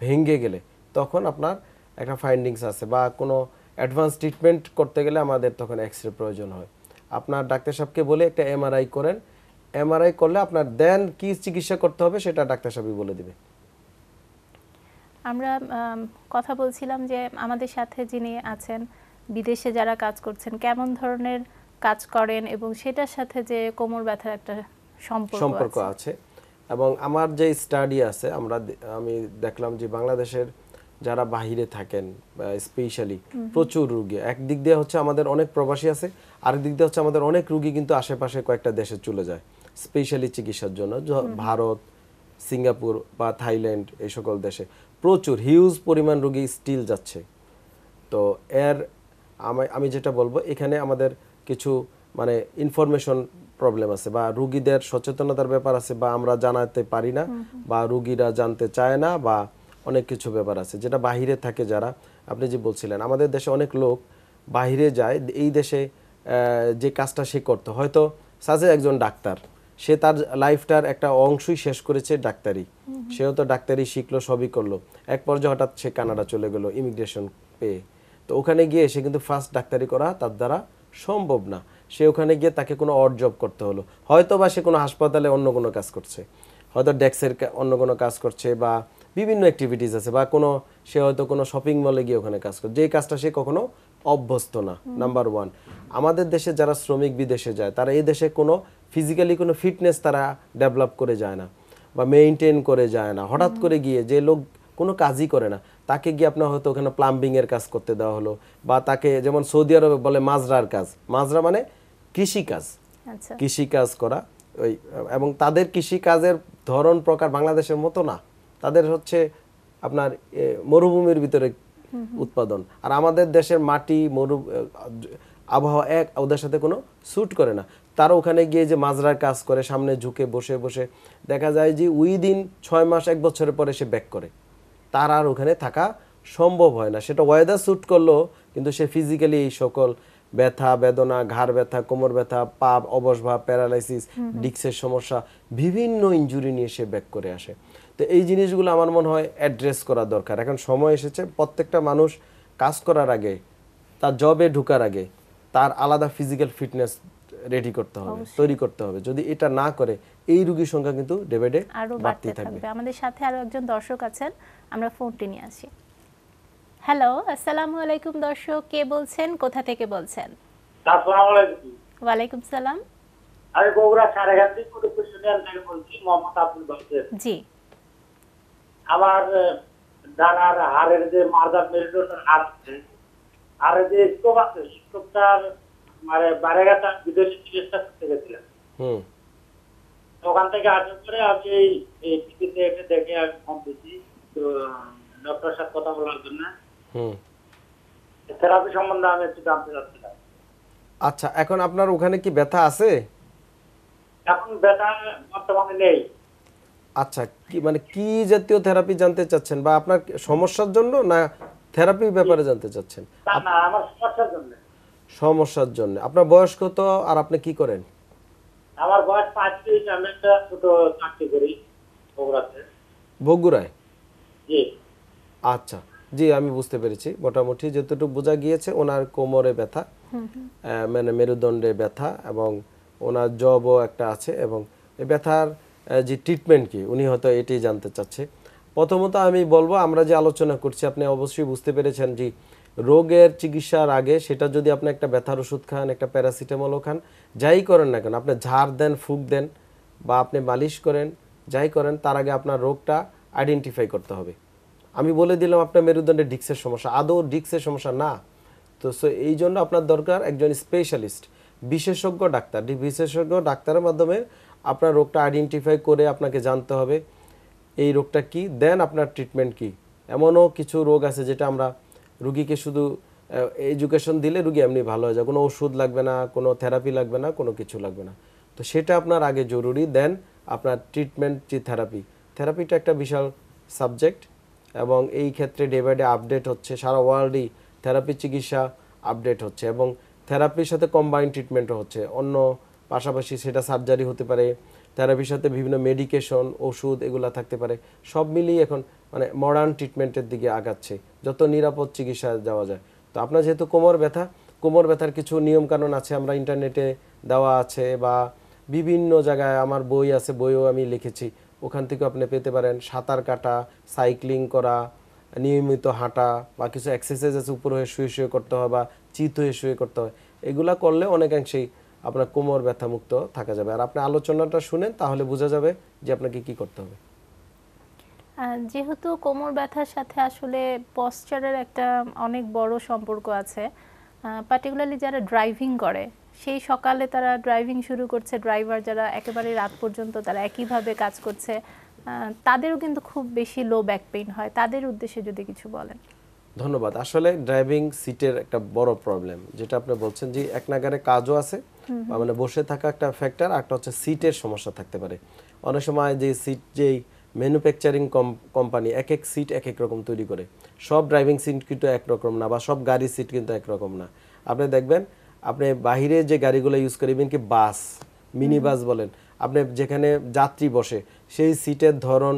ভেঙে গেলে তখন আপনার একটা ফাইন্ডিংস আছে বা কোনো অ্যাডভান্স ট্রিটমেন্ট করতে গেলে আমাদের তখন এক্স রে প্রয়োজন হয় আপনার ডাক্তার সাহেবকে বলে একটা এমআরআই করেন এমআরআই করলে আপনার দেন কি চিকিৎসা করতে হবে সেটা ডাক্তার সাহেব বলে দিবে আমরা কথা বলছিলাম যে আমাদের সাথে যিনি আছেন বিদেশে যারা কাজ করছেন কেমন ধরনের কাজ করেন এবং সেটার সাথে যে কোমর ব্যথার একটা সম্পর্ক আছে এবং আমার যে স্টাডি আছে আমরা আমি দেখলাম যে বাংলাদেশের যারা বাহিরে থাকেন স্পেশালি প্রচুর রুগী একদিক দিয়ে হচ্ছে আমাদের অনেক প্রবাসী আছে আর দিয়ে হচ্ছে আমাদের অনেক রুগী কিন্তু আশেপাশে কয়েকটা দেশে চলে যায় স্পেশালি চিকিৎসার জন্য ভারত সিঙ্গাপুর বা থাইল্যান্ড এই সকল দেশে প্রচুর হিউজ পরিমাণ রুগী স্টিল যাচ্ছে তো এর আমি যেটা বলবো এখানে আমাদের কিছু মানে ইনফরমেশন প্রবলেম আছে বা রুগীদের সচেতনতার ব্যাপার আছে বা আমরা জানাতে পারি না বা রুগীরা জানতে চায় না বা অনেক কিছু ব্যাপার আছে যেটা বাহিরে থাকে যারা আপনি যে বলছিলেন আমাদের দেশে অনেক লোক বাহিরে যায় এই দেশে যে কাজটা সে করতো হয়তো সাজে একজন ডাক্তার সে তার লাইফটার একটা অংশই শেষ করেছে ডাক্তারি সেও তো ডাক্তারি শিখলো সবই করলো এক পর্যায়ে হঠাৎ সে কানাডা চলে গেল ইমিগ্রেশন পেয়ে তো ওখানে গিয়ে সে কিন্তু ফার্স্ট ডাক্তারি করা তার দ্বারা সম্ভব না সে ওখানে গিয়ে তাকে কোনো অড জব করতে হলো হয়তো বা সে কোনো হাসপাতালে অন্য কোনো কাজ করছে হয়তো ডেস্কের অন্য কোনো কাজ করছে বা বিভিন্ন অ্যাক্টিভিটিস আছে বা কোনো সে হয়তো কোনো শপিং মলে গিয়ে ওখানে কাজ করছে যেই কাজটা সে কখনো অভ্যস্ত না নাম্বার ওয়ান আমাদের দেশে যারা শ্রমিক বিদেশে যায় তারা এই দেশে কোনো ফিজিক্যালি কোনো ফিটনেস তারা ডেভেলপ করে যায় না বা মেনটেন করে যায় না হঠাৎ করে গিয়ে যে লোক কোনো কাজই করে না তাকে গিয়ে আপনার হয়তো ওখানে প্লাম্বিংয়ের কাজ করতে দেওয়া হলো বা তাকে যেমন সৌদি আরবে বলে মাজরার কাজ মাজরা মানে কৃষিকাজ আচ্ছা। কৃষিকাজ করা ওই এবং তাদের কৃষিকাজের ধরন প্রকার বাংলাদেশের মতো না তাদের হচ্ছে আপনার মরুভূমির ভিতরে উৎপাদন আর আমাদের দেশের মাটি মরু আবহাওয়া এক ওদের সাথে কোনো স্যুট করে না তারা ওখানে গিয়ে যে মাজরার কাজ করে সামনে ঝুঁকে বসে বসে দেখা যায় যে উইদিন ছয় মাস এক বছরের পরে সে ব্যাক করে তার আর ওখানে থাকা সম্ভব হয় না সেটা ওয়েদার স্যুট করলো কিন্তু সে ফিজিক্যালি এই সকল ব্যথা বেদনা ঘাড় ব্যথা কোমর ব্যথা পাপ অবসভাব প্যারালাইসিস ডিক্সের সমস্যা বিভিন্ন ইঞ্জুরি নিয়ে সে ব্যাক করে আসে তো এই জিনিসগুলো আমার মনে হয় অ্যাড্রেস করা দরকার এখন সময় এসেছে প্রত্যেকটা মানুষ কাজ করার আগে তার জবে ঢুকার আগে তার আলাদা ফিজিক্যাল ফিটনেস রেডি করতে হবে তৈরি করতে হবে যদি এটা না করে এই রোগীর সংখ্যা কিন্তু ডে বাই ডে বাড়তে থাকবে আমাদের সাথে আরো একজন দর্শক আছেন আমরা ফোনটি নিয়ে আসি হ্যালো আসসালামু আলাইকুম দর্শক কে বলছেন কোথা থেকে বলছেন আসসালামু আলাইকুম ওয়ালাইকুম সালাম আমি বগুড়া সারাঘাট থেকে বলছি মোহাম্মদ আব্দুল বাসির জি আবার ডানার হাড়ের যে মার্জার মেরুদণ্ড হাড় আর যে স্কোপ আছে স্কোপটার মানে বারে গেছে বিদেশি চিকিৎসা করতে গেছিলাম ওখান থেকে আসার পরে আমি এই দেখে আমি ফোন দিচ্ছি তো ডক্টর সাথে কথা বলার জন্য থেরাপি সম্বন্ধে আমি একটু জানতে চাচ্ছিলাম আচ্ছা এখন আপনার ওখানে কি ব্যথা আছে এখন ব্যথা বর্তমানে নেই আচ্ছা কি মানে কি জাতীয় থেরাপি জানতে চাচ্ছেন বা আপনার সমস্যার জন্য না থেরাপির ব্যাপারে জানতে চাচ্ছেন না আমার সমস্যার জন্য সমস্যার জন্য আপনার বয়স কত আর আপনি কি করেন আমার বয়স 35 আমি একটা ছোট চাকরি করি বগুড়াতে বগুড়ায় জি আচ্ছা জি আমি বুঝতে পেরেছি মোটামুটি যতটুকু বোঝা গিয়েছে ওনার কোমরে ব্যথা মানে মেরুদণ্ডে ব্যথা এবং ওনার জবও একটা আছে এবং এই ব্যথার যে ট্রিটমেন্ট কি উনি হয়তো এটি জানতে চাচ্ছে প্রথমত আমি বলবো আমরা যে আলোচনা করছি আপনি অবশ্যই বুঝতে পেরেছেন যে রোগের চিকিৎসার আগে সেটা যদি আপনি একটা ব্যথার ওষুধ খান একটা প্যারাসিটামলও খান যাই করেন না কেন আপনি ঝাড় দেন ফুক দেন বা আপনি মালিশ করেন যাই করেন তার আগে আপনার রোগটা আইডেন্টিফাই করতে হবে আমি বলে দিলাম আপনার মেরুদণ্ডে ডিক্সের সমস্যা আদৌ ডিক্সের সমস্যা না তো সো এই জন্য আপনার দরকার একজন স্পেশালিস্ট বিশেষজ্ঞ ডাক্তার বিশেষজ্ঞ ডাক্তারের মাধ্যমে আপনার রোগটা আইডেন্টিফাই করে আপনাকে জানতে হবে এই রোগটা কি দেন আপনার ট্রিটমেন্ট কি এমনও কিছু রোগ আছে যেটা আমরা রুগীকে শুধু এডুকেশন দিলে রুগী এমনি ভালো হয়ে যায় কোনো ওষুধ লাগবে না কোনো থেরাপি লাগবে না কোনো কিছু লাগবে না তো সেটা আপনার আগে জরুরি দেন আপনার ট্রিটমেন্ট যে থেরাপি থেরাপিটা একটা বিশাল সাবজেক্ট এবং এই ক্ষেত্রে ডে বাই ডে আপডেট হচ্ছে সারা ওয়ার্ল্ডই থেরাপি চিকিৎসা আপডেট হচ্ছে এবং থেরাপির সাথে কম্বাইন ট্রিটমেন্টও হচ্ছে অন্য পাশাপাশি সেটা সার্জারি হতে পারে থেরাপির সাথে বিভিন্ন মেডিকেশন ওষুধ এগুলা থাকতে পারে সব মিলিয়ে এখন মানে মডার্ন ট্রিটমেন্টের দিকে আগাচ্ছে যত নিরাপদ চিকিৎসা যাওয়া যায় তো আপনার যেহেতু কোমর ব্যথা কোমর ব্যথার কিছু নিয়মকানুন আছে আমরা ইন্টারনেটে দেওয়া আছে বা বিভিন্ন জায়গায় আমার বই আছে বইও আমি লিখেছি ওখান থেকে আপনি পেতে পারেন সাঁতার কাটা সাইক্লিং করা নিয়মিত হাঁটা বা কিছু এক্সারসাইজ আছে উপর হয়ে শুয়ে শুয়ে করতে হয় বা চিত হয়ে শুয়ে করতে হয় এগুলা করলে অনেকাংশেই আপনার কোমর ব্যথা মুক্ত থাকা যাবে আর আপনি আলোচনাটা শুনেন তাহলে বোঝা যাবে যে আপনাকে কি করতে হবে যেহেতু কোমর ব্যথার সাথে আসলে পশ্চারের একটা অনেক বড় সম্পর্ক আছে পার্টিকুলারলি যারা ড্রাইভিং করে সেই সকালে তারা ড্রাইভিং শুরু করছে ড্রাইভার যারা একেবারে রাত পর্যন্ত তারা একইভাবে কাজ করছে তাদেরও কিন্তু খুব বেশি লো ব্যাক পেইন হয় তাদের উদ্দেশ্যে যদি কিছু বলেন ধন্যবাদ আসলে ড্রাইভিং সিটের একটা বড় প্রবলেম যেটা আপনি বলছেন যে এক নাগারে কাজও আছে মানে বসে থাকা একটা ফ্যাক্টর একটা হচ্ছে সিটের সমস্যা থাকতে পারে অনেক সময় যে সিট যেই ম্যানুফ্যাকচারিং কোম্পানি এক এক সিট এক এক রকম তৈরি করে সব ড্রাইভিং সিট কিন্তু একরকম না বা সব গাড়ির সিট কিন্তু একরকম না আপনি দেখবেন আপনি বাহিরে যে গাড়িগুলো ইউজ করি ইভেন কি বাস মিনি বাস বলেন আপনি যেখানে যাত্রী বসে সেই সিটের ধরন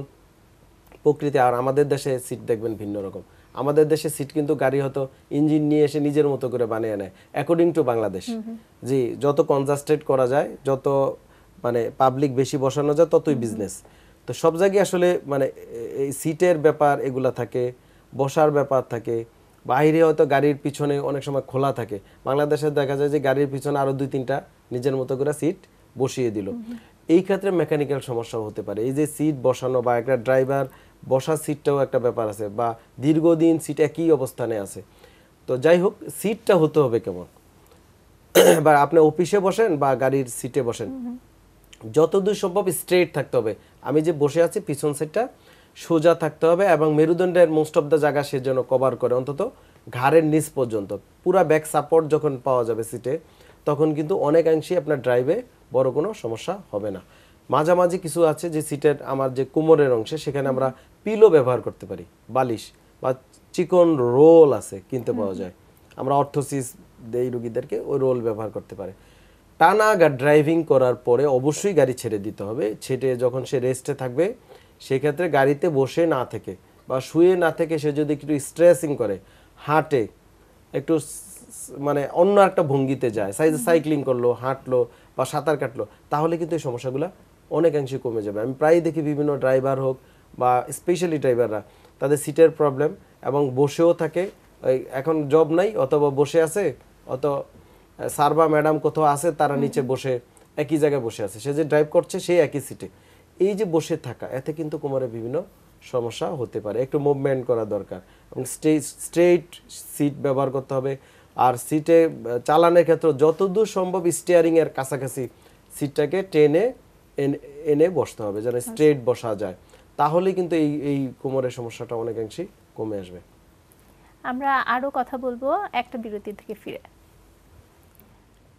প্রকৃতি আর আমাদের দেশে সিট দেখবেন ভিন্ন রকম আমাদের দেশে সিট কিন্তু গাড়ি হতো ইঞ্জিন নিয়ে এসে নিজের মতো করে বানিয়ে নেয় অ্যাকর্ডিং টু বাংলাদেশ জি যত কনজাস্টেড করা যায় যত মানে পাবলিক বেশি বসানো যায় ততই বিজনেস তো সব জায়গায় আসলে মানে এই সিটের ব্যাপার এগুলা থাকে বসার ব্যাপার থাকে বাইরে হয়তো গাড়ির পিছনে অনেক সময় খোলা থাকে বাংলাদেশে দেখা যায় যে গাড়ির পিছনে আরও দুই তিনটা নিজের মতো করে সিট বসিয়ে দিল এই ক্ষেত্রে মেকানিক্যাল সমস্যা হতে পারে এই যে সিট বসানো বা একটা ড্রাইভার বসার সিটটাও একটা ব্যাপার আছে বা দীর্ঘদিন সিট একই অবস্থানে আছে তো যাই হোক সিটটা হতে হবে কেমন বা আপনি অফিসে বসেন বা গাড়ির সিটে বসেন যতদূর সম্ভব স্ট্রেট থাকতে হবে আমি যে বসে আছি পিছন সিটটা সোজা থাকতে হবে এবং মেরুদণ্ডের মোস্ট অফ দ্য জায়গা সে যেন কভার করে অন্তত ঘাড়ের নিচ পর্যন্ত পুরা ব্যাক সাপোর্ট যখন পাওয়া যাবে সিটে তখন কিন্তু অনেকাংশেই আপনার ড্রাইভে বড় কোনো সমস্যা হবে না মাঝামাঝি কিছু আছে যে সিটের আমার যে কোমরের অংশে সেখানে আমরা পিলো ব্যবহার করতে পারি বালিশ বা চিকন রোল আছে কিনতে পাওয়া যায় আমরা অর্থোসিস দেই রুগীদেরকে ওই রোল ব্যবহার করতে পারে টানা ড্রাইভিং করার পরে অবশ্যই গাড়ি ছেড়ে দিতে হবে ছেটে যখন সে রেস্টে থাকবে সেক্ষেত্রে গাড়িতে বসে না থেকে বা শুয়ে না থেকে সে যদি একটু স্ট্রেসিং করে হাঁটে একটু মানে অন্য একটা ভঙ্গিতে যায় সাইজ সাইক্লিং করলো হাঁটলো বা সাঁতার কাটলো তাহলে কিন্তু এই সমস্যাগুলো অনেকাংশে কমে যাবে আমি প্রায়ই দেখি বিভিন্ন ড্রাইভার হোক বা স্পেশালি ড্রাইভাররা তাদের সিটের প্রবলেম এবং বসেও থাকে এখন জব নাই অথবা বসে আছে অত স্যার বা ম্যাডাম কোথাও আছে তারা নিচে বসে একই জায়গায় বসে আছে সে যে ড্রাইভ করছে সেই একই সিটে এই যে বসে থাকা এতে কিন্তু কোমরের বিভিন্ন সমস্যা হতে পারে একটু মুভমেন্ট করা দরকার এবং স্ট্রেট সিট ব্যবহার করতে হবে আর সিটে চালানোর ক্ষেত্রে যতদূর সম্ভব স্টিয়ারিংয়ের কাছাকাছি সিটটাকে টেনে এনে বসতে হবে যেন স্ট্রেট আচ্ছা। বসা যায় তাহলে কিন্তু এই এই কোমরের সমস্যাটা অনেকাংশে কমে আসবে আমরা আরও কথা বলবো একটা বিরতি থেকে ফিরে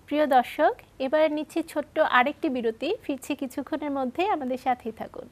প্রিয় দর্শক এবার নিচ্ছি ছোট্ট আরেকটি বিরতি ফিরছি কিছুক্ষণের মধ্যে আমাদের সাথেই থাকুন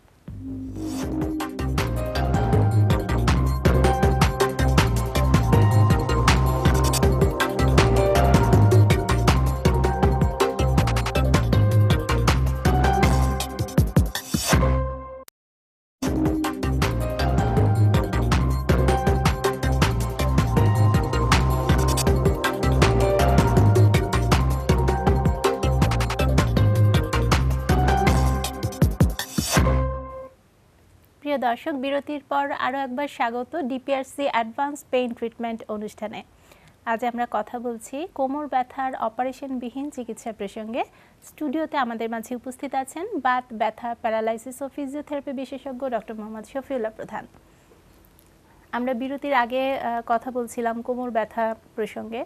প্রিয় দর্শক বিরতির পর আরও একবার স্বাগত ডিপিআরসি অ্যাডভান্স পেইন ট্রিটমেন্ট অনুষ্ঠানে আজ আমরা কথা বলছি কোমর ব্যথার অপারেশনবিহীন চিকিৎসা প্রসঙ্গে স্টুডিওতে আমাদের মাঝে উপস্থিত আছেন বাত ব্যথা প্যারালাইসিস ও ফিজিওথেরাপি বিশেষজ্ঞ ডক্টর মোহাম্মদ শফিউল্লাহ প্রধান আমরা বিরতির আগে কথা বলছিলাম কোমর ব্যথা প্রসঙ্গে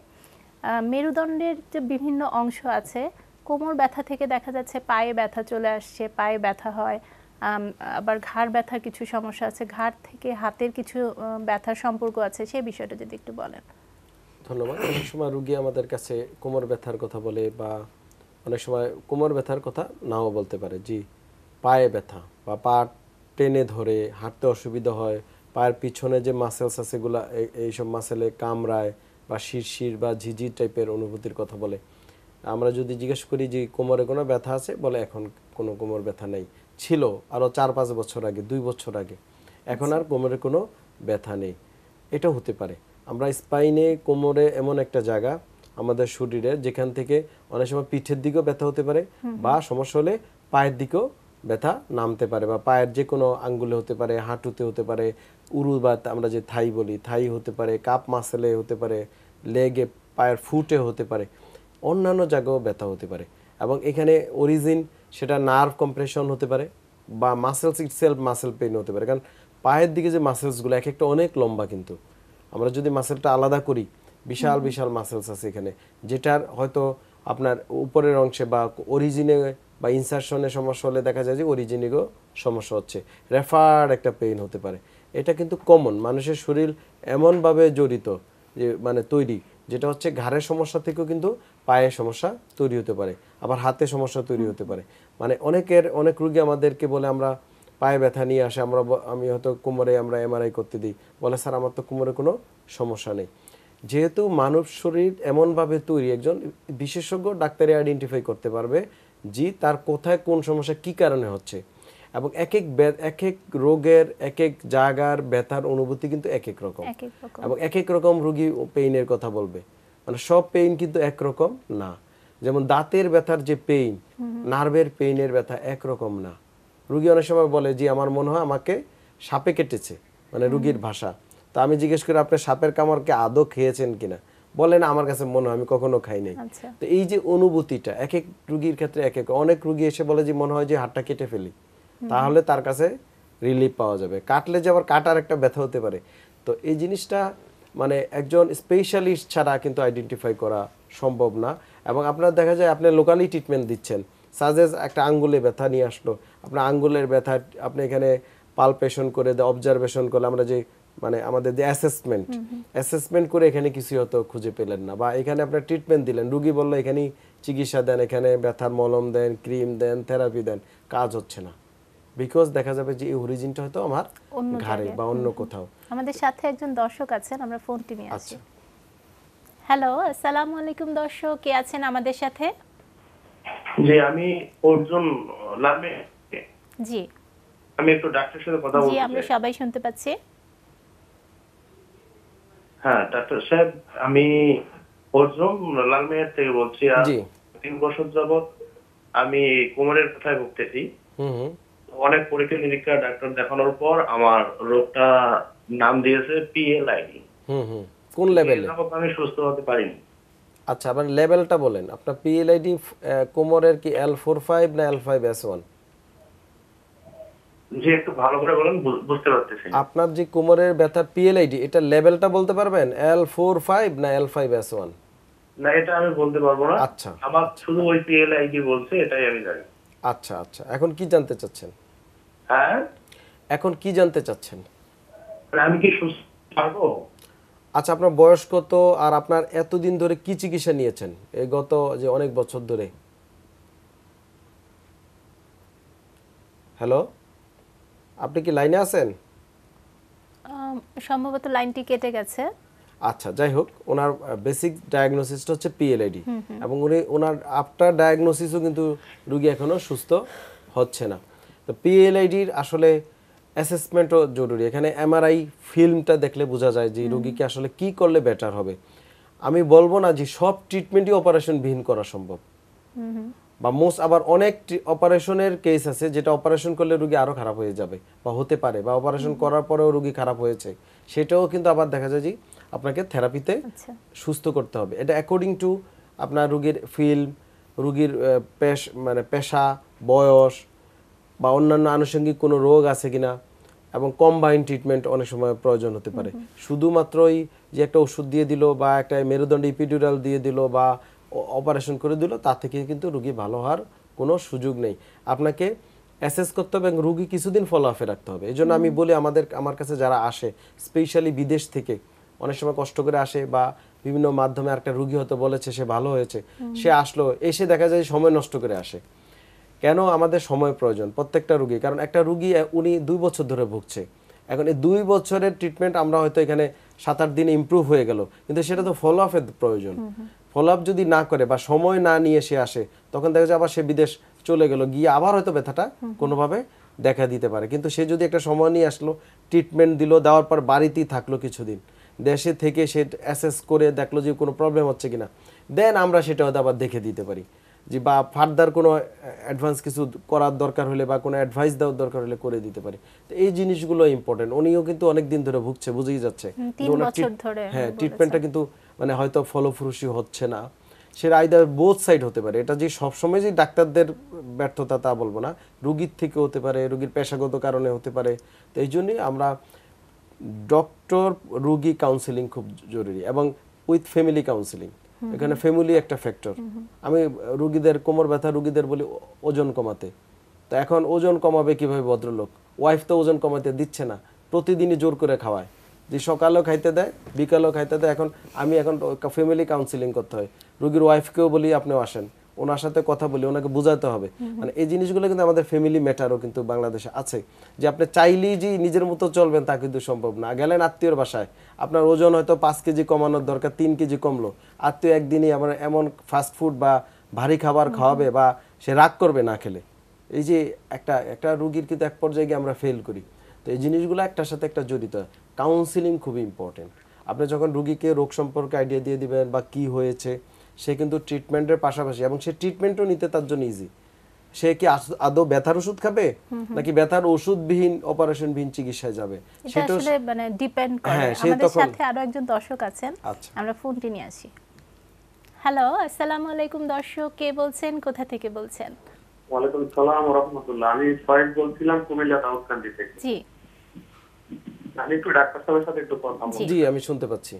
মেরুদণ্ডের যে বিভিন্ন অংশ আছে কোমর ব্যথা থেকে দেখা যাচ্ছে পায়ে ব্যথা চলে আসছে পায়ে ব্যথা হয় আবার ঘাড় ব্যথা কিছু সমস্যা আছে ঘাড় থেকে হাতের কিছু ব্যথার সম্পর্ক আছে সেই বিষয়টা যদি একটু বলেন ধন্যবাদ অনেক সময় রুগী আমাদের কাছে কোমর ব্যথার কথা বলে বা অনেক সময় কোমর ব্যথার কথা নাও বলতে পারে জি পায়ে ব্যথা বা পা টেনে ধরে হাঁটতে অসুবিধা হয় পায়ের পিছনে যে মাসেলস আছে এই এইসব মাসেলে কামড়ায় বা শিরশির বা ঝিঝির টাইপের অনুভূতির কথা বলে আমরা যদি জিজ্ঞেস করি যে কোমরে কোনো ব্যথা আছে বলে এখন কোনো কোমর ব্যথা নেই ছিল আরও চার পাঁচ বছর আগে দুই বছর আগে এখন আর কোমরে কোনো ব্যথা নেই এটা হতে পারে আমরা স্পাইনে কোমরে এমন একটা জায়গা আমাদের শরীরে যেখান থেকে অনেক সময় পিঠের দিকেও ব্যথা হতে পারে বা সমস্যা হলে পায়ের দিকেও ব্যথা নামতে পারে বা পায়ের যে কোনো আঙ্গুলে হতে পারে হাঁটুতে হতে পারে উরু বা আমরা যে থাই বলি থাই হতে পারে কাপ মাসেলে হতে পারে লেগে পায়ের ফুটে হতে পারে অন্যান্য জায়গাও ব্যথা হতে পারে এবং এখানে অরিজিন সেটা নার্ভ কম্প্রেশন হতে পারে বা মাসেলস সেলফ মাসেল পেন হতে পারে কারণ পায়ের দিকে যে মাসেলসগুলো এক একটা অনেক লম্বা কিন্তু আমরা যদি মাসেলটা আলাদা করি বিশাল বিশাল মাসেলস আছে এখানে যেটার হয়তো আপনার উপরের অংশে বা অরিজিনে বা ইনসারশনে সমস্যা হলে দেখা যায় যে অরিজিনেও সমস্যা হচ্ছে রেফার একটা পেইন হতে পারে এটা কিন্তু কমন মানুষের শরীর এমনভাবে জড়িত যে মানে তৈরি যেটা হচ্ছে ঘাড়ের সমস্যা থেকেও কিন্তু পায়ে সমস্যা তৈরি হতে পারে আবার হাতে সমস্যা তৈরি হতে পারে মানে অনেকের অনেক রুগী আমাদেরকে বলে আমরা পায়ে ব্যথা নিয়ে আসে আমরা আমি হয়তো কোমরে আমরা এমআরআই করতে দিই বলে স্যার আমার তো কোমরে কোনো সমস্যা নেই যেহেতু মানব শরীর এমনভাবে তৈরি একজন বিশেষজ্ঞ ডাক্তারে আইডেন্টিফাই করতে পারবে জি তার কোথায় কোন সমস্যা কি কারণে হচ্ছে এবং এক এক এক এক রোগের এক এক জায়গার ব্যথার অনুভূতি কিন্তু এক এক রকম এবং এক এক রকম রুগী পেইনের কথা বলবে মানে সব পেইন কিন্তু একরকম না যেমন দাঁতের ব্যথার যে পেইন নার্ভের পেইনের ব্যথা একরকম না রুগী অনেক সময় বলে যে আমার মনে হয় আমাকে সাপে কেটেছে মানে রুগীর ভাষা তো আমি জিজ্ঞেস করি আপনি সাপের কামড়কে আদৌ খেয়েছেন কিনা বলে না আমার কাছে মনে হয় আমি কখনো খাই নাই আচ্ছা। তো এই যে অনুভূতিটা এক এক রুগীর ক্ষেত্রে এক এক অনেক রুগী এসে বলে যে মনে হয় যে হাটটা কেটে ফেলি তাহলে তার কাছে রিলিফ পাওয়া যাবে কাটলে যে আবার কাটার একটা ব্যথা হতে পারে তো এই জিনিসটা মানে একজন স্পেশালিস্ট ছাড়া কিন্তু আইডেন্টিফাই করা সম্ভব না এবং আপনার দেখা যায় আপনি লোকালি ট্রিটমেন্ট দিচ্ছেন সাজেস একটা আঙ্গুলে ব্যথা নিয়ে আসলো আপনার আঙ্গুলের ব্যথা আপনি এখানে পালপেশন করে অবজারভেশন করলে আমরা যে মানে আমাদের যে অ্যাসেসমেন্ট অ্যাসেসমেন্ট করে এখানে কিছু হয়তো খুঁজে পেলেন না বা এখানে আপনার ট্রিটমেন্ট দিলেন রুগী বললো এখানেই চিকিৎসা দেন এখানে ব্যথার মলম দেন ক্রিম দেন থেরাপি দেন কাজ হচ্ছে না বিকজ দেখা যাবে যে এই অরিজিনটা হয়তো আমার ঘরে বা অন্য কোথাও আমাদের সাথে একজন দর্শক আছেন আমরা ফোনটি নিয়ে আছি হ্যালো আচ্ছা। আসসালামু আলাইকুম দর্শক কে আছেন আমাদের সাথে জি আমি অর্জুন লামে জি আমি একটু ডাক্তারের সাথে কথা বলছি জি আমরা সবাই শুনতে পাচ্ছি হ্যাঁ ডাক্তার সাহেব আমি অর্জুন লালমেয়ার থেকে বলছি আর তিন বছর যাবত আমি কোমরের ব্যথায় ভুগতেছি হুম অনেক পরীক্ষা নিরীক্ষা ডাক্তার দেখানোর পর আমার রোগটা নাম দিয়েছে পিএলআইডি হুম হুম কোন লেভেলে আমি সুস্থ হতে পারিনি আচ্ছা আপনার লেভেলটা বলেন আপনার পিএলআইডি কোমরের কি এল ফোর ফাইভ না এল ফাইভ এস ওয়ান একটু ভালো করে বলেন বুঝতে পারতেছি আপনার যে কোমরের ব্যথা পিএলআইডি এটা লেভেলটা বলতে পারবেন এল ফোর ফাইভ না এল ফাইভ এস ওয়ান না এটা আমি বলতে পারবো না আচ্ছা আমার শুধু ওই পিএলআইডি বলছে এটাই আমি জানি আচ্ছা আচ্ছা এখন কি জানতে চাচ্ছেন হ্যাঁ? এখন কি জানতে চাচ্ছেন আমি কি সুস্থ পারবো আচ্ছা আপনার বয়স কত আর আপনার এতদিন ধরে কি চিকিৎসা নিয়েছেন এই গত যে অনেক বছর ধরে হ্যালো আপনি কি লাইনে আছেন সম্ভবত লাইনটি কেটে গেছে আচ্ছা যাই হোক ওনার বেসিক ডায়াগনোসিসটা হচ্ছে পিএলআইডি এবং উনি ওনার আফটার ডায়াগনোসিসও কিন্তু রুগী এখনো সুস্থ হচ্ছে না তো পিএলআইডির আসলে অ্যাসেসমেন্টও জরুরি এখানে এমআরআই ফিল্মটা দেখলে বোঝা যায় যে রোগীকে আসলে কি করলে বেটার হবে আমি বলবো না যে সব ট্রিটমেন্টই অপারেশন বিহীন করা সম্ভব বা মোস্ট আবার অনেক অপারেশনের কেস আছে যেটা অপারেশন করলে রুগী আরও খারাপ হয়ে যাবে বা হতে পারে বা অপারেশন করার পরেও রুগী খারাপ হয়েছে সেটাও কিন্তু আবার দেখা যায় যে আপনাকে থেরাপিতে আচ্ছা। সুস্থ করতে হবে এটা অ্যাকর্ডিং টু আপনার রুগীর ফিল্ম রুগীর পেশ মানে পেশা বয়স বা অন্যান্য আনুষঙ্গিক কোনো রোগ আছে কিনা এবং কম্বাইন ট্রিটমেন্ট অনেক সময় প্রয়োজন হতে পারে শুধুমাত্রই যে একটা ওষুধ দিয়ে দিল বা একটা মেরুদণ্ড ইপিডিউরাল দিয়ে দিল বা অপারেশন করে দিল তা থেকে কিন্তু রুগী ভালো হওয়ার কোনো সুযোগ নেই আপনাকে অ্যাসেস করতে হবে এবং রুগী কিছুদিন ফলো আপে রাখতে হবে এই জন্য আমি বলি আমাদের আমার কাছে যারা আসে স্পেশালি বিদেশ থেকে অনেক সময় কষ্ট করে আসে বা বিভিন্ন মাধ্যমে একটা রুগী হতে বলেছে সে ভালো হয়েছে সে আসলো এসে দেখা যায় সময় নষ্ট করে আসে কেন আমাদের সময় প্রয়োজন প্রত্যেকটা রুগী কারণ একটা রুগী উনি দুই বছর ধরে ভুগছে এখন এই দুই বছরের ট্রিটমেন্ট আমরা হয়তো এখানে সাত আট দিনে ইম্প্রুভ হয়ে গেল কিন্তু সেটা তো ফলো আপের প্রয়োজন ফলো আপ যদি না করে বা সময় না নিয়ে সে আসে তখন দেখা যায় আবার সে বিদেশ চলে গেল গিয়ে আবার হয়তো ব্যথাটা কোনোভাবে দেখা দিতে পারে কিন্তু সে যদি একটা সময় নিয়ে আসলো ট্রিটমেন্ট দিল দেওয়ার পর বাড়িতেই থাকলো কিছুদিন দেশে থেকে সে অ্যাসেস করে দেখলো যে কোনো প্রবলেম হচ্ছে কিনা দেন আমরা সেটা হয়তো আবার দেখে দিতে পারি যে বা ফার্দার কোনো অ্যাডভান্স কিছু করার দরকার হলে বা কোনো অ্যাডভাইস দেওয়ার দরকার হলে করে দিতে পারি তো এই জিনিসগুলো ইম্পর্টেন্ট উনিও কিন্তু অনেক দিন ধরে ভুগছে বুঝেই যাচ্ছে হ্যাঁ ট্রিটমেন্টটা কিন্তু মানে হয়তো ফলপ্রসূ হচ্ছে না সেটা আইদার বোথ সাইড হতে পারে এটা যে সবসময় যে ডাক্তারদের ব্যর্থতা তা বলবো না রুগীর থেকে হতে পারে রুগীর পেশাগত কারণে হতে পারে তো এই জন্যই আমরা ডক্টর রুগী কাউন্সিলিং খুব জরুরি এবং উইথ ফ্যামিলি কাউন্সিলিং এখানে ফ্যামিলি একটা ফ্যাক্টর আমি রুগীদের কোমর ব্যথা রুগীদের বলি ওজন কমাতে তো এখন ওজন কমাবে কিভাবে ভদ্রলোক ওয়াইফ তো ওজন কমাতে দিচ্ছে না প্রতিদিনই জোর করে খাওয়ায় যে সকালও খাইতে দেয় বিকালেও খাইতে দেয় এখন আমি এখন ফ্যামিলি কাউন্সিলিং করতে হয় রুগীর ওয়াইফকেও বলি আপনিও আসেন ওনার সাথে কথা বলি ওনাকে বোঝাতে হবে মানে এই জিনিসগুলো কিন্তু আমাদের ফ্যামিলি ম্যাটারও কিন্তু বাংলাদেশে আছে যে আপনি চাইলেই যে নিজের মতো চলবেন তা কিন্তু সম্ভব না গেলেন আত্মীয়র বাসায় আপনার ওজন হয়তো পাঁচ কেজি কমানোর দরকার তিন কেজি কমলো আত্মীয় একদিনই আমার এমন ফাস্ট ফুড বা ভারী খাবার খাওয়াবে বা সে রাগ করবে না খেলে এই যে একটা একটা রুগীর কিন্তু এক পর্যায়ে গিয়ে আমরা ফেল করি তো এই জিনিসগুলো একটার সাথে একটা জড়িত কাউন্সিলিং খুবই ইম্পর্টেন্ট আপনি যখন রুগীকে রোগ সম্পর্কে আইডিয়া দিয়ে দিবেন বা কি হয়েছে সে কিন্তু ট্রিটমেন্টের পাশাপাশি এবং সে ট্রিটমেন্টও নিতে তার জন্য ইজি সে কি আদৌ ব্যথার ওষুধ খাবে নাকি ব্যথার ওষুধবিহীন অপারেশনবিহীন চিকিৎসায় যাবে সেটা আসলে মানে ডিপেন্ড করে হ্যাঁ, আমাদের সাথে আরো একজন দর্শক আছেন আচ্ছা। আমরা ফোনটি নিয়ে আসি হ্যালো আসসালামু আলাইকুম দর্শক কে বলছেন কোথা থেকে বলছেন ওয়ালাইকুম সালাম রাহমাতুল্লাহ আমি ফয়েজ বলছিলাম কুমিল্লা দাউদকান্দি থেকে জি আমি একটু ডাক্তার সাহেবের সাথে একটু কথা বলছি জি আমি শুনতে পাচ্ছি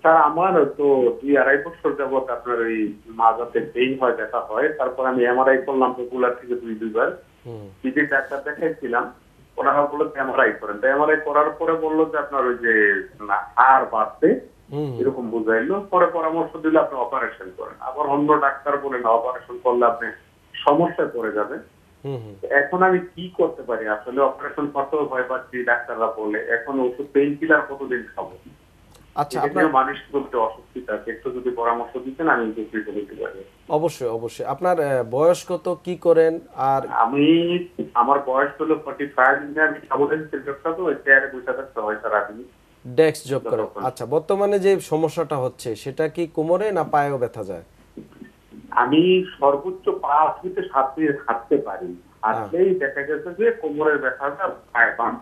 স্যার আমার তো দুই আড়াই বছর যাবৎ আপনার ওই মাঝাতে পেইন হয় দেখা হয় তারপর আমি এমআরআই করলাম পপুলার থেকে দুই দুইবার ডাক্তার দেখাইছিলাম বললো এমআরআই করেন তো এমআরআই করার পরে বললো যে আপনার ওই যে এরকম বুঝাইলো পরে পরামর্শ দিলে আপনি অপারেশন করেন আবার অন্য ডাক্তার বলেন অপারেশন করলে আপনি সমস্যায় পড়ে যাবেন এখন আমি কি করতে পারি আসলে অপারেশন করতেও ভয় পাচ্ছি ডাক্তাররা বলে এখন ওষুধ পেইন কিলার কতদিন খাবো আচ্ছা আপনার মানুষ বলতে অস্বস্তি থাকে একটু যদি পরামর্শ দিতেন আমি পারি অবশ্যই অবশ্যই আপনার বয়স কত কি করেন আর আমি আমার বয়স হলো 45 আমি সেক্টরটা তো বসে থাকতে হয় স্যার জব আচ্ছা বর্তমানে যে সমস্যাটা হচ্ছে সেটা কি কোমরে না পায়েও ব্যথা যায় আমি সর্বোচ্চ পাঁচ হইতে সাত মিনিট হাঁটতে পারি হ্যাঁ। সেই দেখা গেছে যে কোমরের ব্যথাটা পায়ে বাম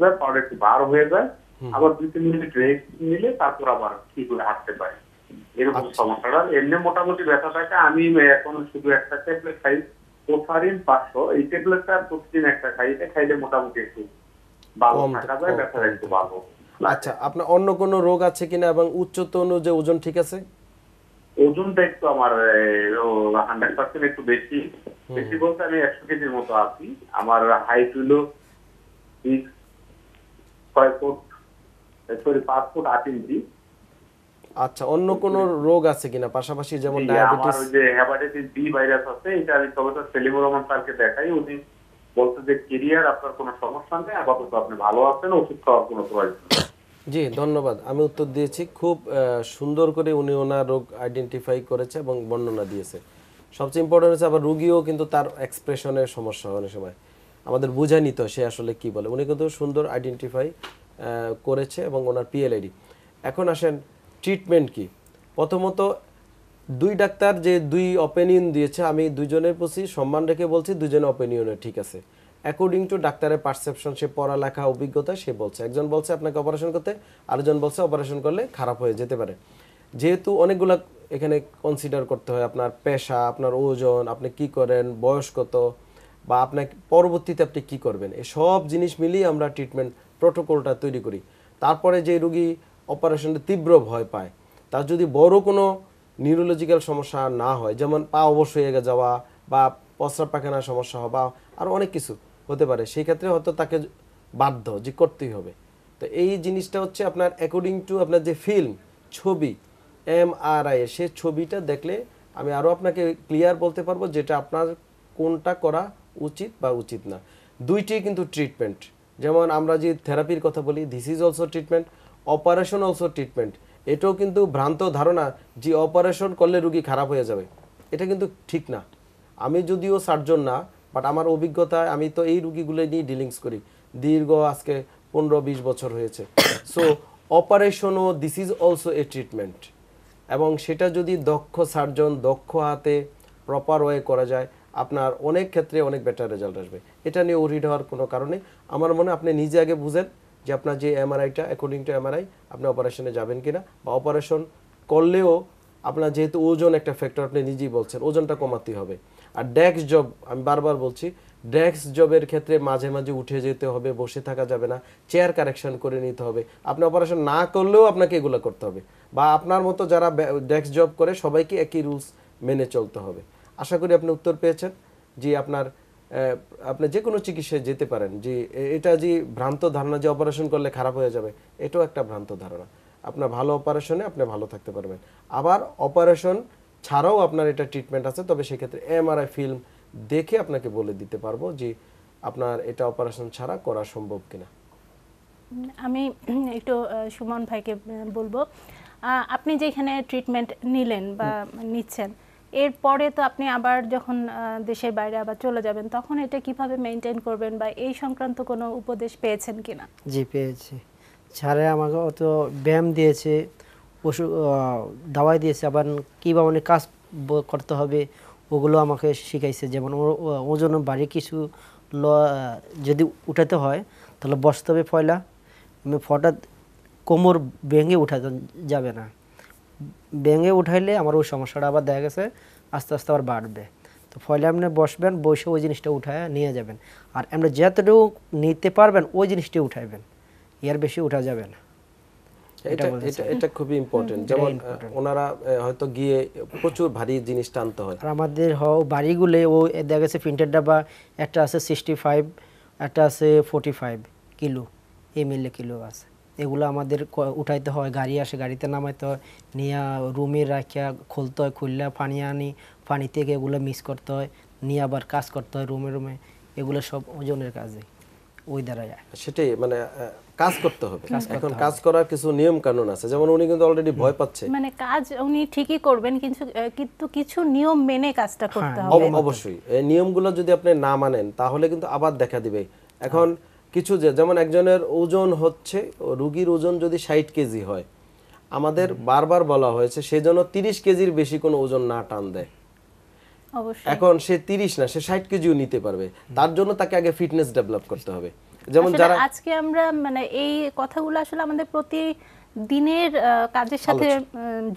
যায় একটু বার হয়ে যায় আবার দুই তিন মিনিট রেস্ট নিলে তারপর আবার কি করে হাঁটতে পারে এরকম আচ্ছা। সমস্যাটা এমনি মোটামুটি ব্যথা থাকে আমি এখন শুধু একটা ট্যাবলেট খাই কোফারিন পাঁচশো এই ট্যাবলেটটা প্রতিদিন একটা খাই এটা খাইলে মোটামুটি একটু ভালো থাকা যায় ব্যথাটা একটু ভালো আচ্ছা আপনার অন্য কোন রোগ আছে কিনা এবং উচ্চতা অনুযায়ী ওজন ঠিক আছে ওজনটা একটু আমার হান্ড্রেড পার্সেন্ট একটু বেশি বেশি বলতে আমি একশো কেজির মতো আছি আমার হাইট হইল সিক্স ছয় ফুট সরি আচ্ছা অন্য কোন রোগ আছে কিনা পাশাপাশি যেমন ডায়াবেটিস আমার যে হেপাটাইটিস বি ভাইরাস আছে এটা আমি সেলিম রহমান স্যারকে দেখাই উনি বলতে যে আপনার কোনো সমস্যা নেই আপাতত আপনি ভালো আছেন ওষুধ খাওয়ার কোনো প্রয়োজন জি ধন্যবাদ আমি উত্তর দিয়েছি খুব সুন্দর করে উনি ওনার রোগ আইডেন্টিফাই করেছে এবং বর্ণনা দিয়েছে সবচেয়ে ইম্পর্টেন্ট হচ্ছে আবার রুগীও কিন্তু তার এক্সপ্রেশনের সমস্যা হয় অনেক সময় আমাদের বুঝা নিতে সে আসলে কি বলে উনি কিন্তু সুন্দর আইডেন্টিফাই করেছে এবং ওনার পিএলআইডি এখন আসেন ট্রিটমেন্ট কি প্রথমত দুই ডাক্তার যে দুই অপিনিয়ন দিয়েছে আমি দুজনের প্রতি সম্মান রেখে বলছি দুজনের অপিনিয়নে ঠিক আছে অ্যাকর্ডিং টু ডাক্তারের পারসেপশন সে পড়ালেখা অভিজ্ঞতা সে বলছে একজন বলছে আপনাকে অপারেশন করতে আরেকজন বলছে অপারেশন করলে খারাপ হয়ে যেতে পারে যেহেতু অনেকগুলো এখানে কনসিডার করতে হয় আপনার পেশা আপনার ওজন আপনি কি করেন বয়স কত বা আপনার পরবর্তীতে আপনি কি করবেন এই সব জিনিস মিলিয়ে আমরা ট্রিটমেন্ট প্রোটোকলটা তৈরি করি তারপরে যে রুগী অপারেশনটা তীব্র ভয় পায় তার যদি বড় কোনো নিউরোলজিক্যাল সমস্যা না হয় যেমন পা অবশ হয়ে যাওয়া বা প্রস্রাব পাখানার সমস্যা হওয়া বা আরও অনেক কিছু হতে পারে সেই ক্ষেত্রে হয়তো তাকে বাধ্য যে করতেই হবে তো এই জিনিসটা হচ্ছে আপনার অ্যাকর্ডিং টু আপনার যে ফিল্ম ছবি এম আর আই সে ছবিটা দেখলে আমি আরও আপনাকে ক্লিয়ার বলতে পারবো যেটা আপনার কোনটা করা উচিত বা উচিত না দুইটি কিন্তু ট্রিটমেন্ট যেমন আমরা যে থেরাপির কথা বলি this is also treatment operation also treatment এটাও কিন্তু ভ্রান্ত ধারণা যে অপারেশন করলে রুগী খারাপ হয়ে যাবে এটা কিন্তু ঠিক না আমি যদিও সার্জন না বাট আমার অভিজ্ঞতায় আমি তো এই রুগীগুলো নিয়ে ডিলিংস করি দীর্ঘ আজকে পনেরো বিশ বছর হয়েছে সো অপারেশনও this is also a treatment এবং সেটা যদি দক্ষ সার্জন দক্ষ হাতে প্রপার ওয়ে করা যায় আপনার অনেক ক্ষেত্রে অনেক বেটার রেজাল্ট আসবে এটা নিয়ে ওরিড হওয়ার কোনো কারণে আমার মনে আপনি নিজে আগে বুঝেন যে আপনার যে এমআরআইটা অ্যাকর্ডিং টু এমআরআই আপনি অপারেশনে যাবেন কিনা বা অপারেশন করলেও আপনার যেহেতু ওজন একটা ফ্যাক্টর আপনি নিজেই বলছেন ওজনটা কমাতে হবে আর ডেক্স জব আমি বারবার বলছি ডেস্ক জবের ক্ষেত্রে মাঝে মাঝে উঠে যেতে হবে বসে থাকা যাবে না চেয়ার কারেকশন করে নিতে হবে আপনি অপারেশন না করলেও আপনাকে এগুলো করতে হবে বা আপনার মতো যারা ডেস্ক জব করে সবাইকে একই রুলস মেনে চলতে হবে আশা করি আপনি উত্তর পেয়েছেন যে আপনার আপনি যে কোনো চিকিৎসায় যেতে পারেন যে এটা যে ভ্রান্ত ধারণা যে অপারেশন করলে খারাপ হয়ে যাবে এটাও একটা ভ্রান্ত ধারণা আপনার ভালো অপারেশনে আপনি ভালো থাকতে পারবেন আবার অপারেশন ছাড়াও আপনার এটা ট্রিটমেন্ট আছে তবে সেক্ষেত্রে এমআরআই ফিল্ম দেখে আপনাকে বলে দিতে পারবো যে আপনার এটা অপারেশন ছাড়া করা সম্ভব কিনা আমি একটু সুমন ভাইকে বলবো আপনি যেখানে ট্রিটমেন্ট নিলেন বা নিচ্ছেন এরপরে তো আপনি আবার যখন দেশের বাইরে আবার চলে যাবেন তখন এটা কিভাবে মেনটেন করবেন বা এই সংক্রান্ত কোনো উপদেশ পেয়েছেন কিনা জি পেয়েছি ছাড়ে আমাকে অত ব্যায়াম দিয়েছে পশু দাওয়াই দিয়েছে আবার কীভাবে অনেক কাজ করতে হবে ওগুলো আমাকে শিখাইছে যেমন ওজন বাড়ি কিছু ল যদি উঠাতে হয় তাহলে বসতে হবে পয়লা ফটাৎ কোমর ভেঙে উঠাতে যাবে না ভেঙে উঠাইলে আমার ওই সমস্যাটা আবার দেখা গেছে আস্তে আস্তে আবার বাড়বে তো ফলে আপনি বসবেন বসে ওই জিনিসটা উঠায় নিয়ে যাবেন আর আপনি যতটুকু নিতে পারবেন ওই জিনিসটি উঠাইবেন এর বেশি উঠা যাবে না এটা এটা খুবই ইম্পর্টেন্ট যেমন ওনারা হয়তো গিয়ে প্রচুর ভারী জিনিস টানতে হয় আর আমাদের হও বাড়িগুলো ও দেখা গেছে প্রিন্টের ডাবা একটা আছে সিক্সটি ফাইভ একটা আছে forty five kilo MLA kilo আছে এগুলো আমাদের উঠাইতে হয় গাড়ি আসে গাড়িতে নামাইতে হয় নিয়ে রুমে রাখিয়া খুলতে হয় খুললে পানি আনি পানি থেকে এগুলো মিক্স করতে হয় নিয়ে আবার কাজ করতে হয় রুমে রুমে এগুলো সব ওজনের কাজে ওই দ্বারা সেটাই মানে কাজ করতে হবে এখন কাজ করার কিছু নিয়ম কানুন আছে যেমন উনি কিন্তু অলরেডি ভয় পাচ্ছে মানে কাজ উনি ঠিকই করবেন কিন্তু কিন্তু কিছু নিয়ম মেনে কাজটা করতে হ্যাঁ, হবে অবশ্যই এই নিয়মগুলো যদি আপনি না মানেন তাহলে কিন্তু আবার দেখা দিবে এখন কিছু যে যেমন একজনের ওজন হচ্ছে রুগীর ওজন যদি ষাট কেজি হয় আমাদের বারবার বলা হয়েছে সে যেন তিরিশ কেজির বেশি কোনো ওজন না টান দেয় এখন সে তিরিশ না সে ষাট কেজিও নিতে পারবে তার জন্য তাকে আগে ফিটনেস ডেভেলপ করতে হবে যেমন যারা আজকে আমরা মানে এই কথাগুলো আসলে আমাদের প্রতি দিনের কাজের সাথে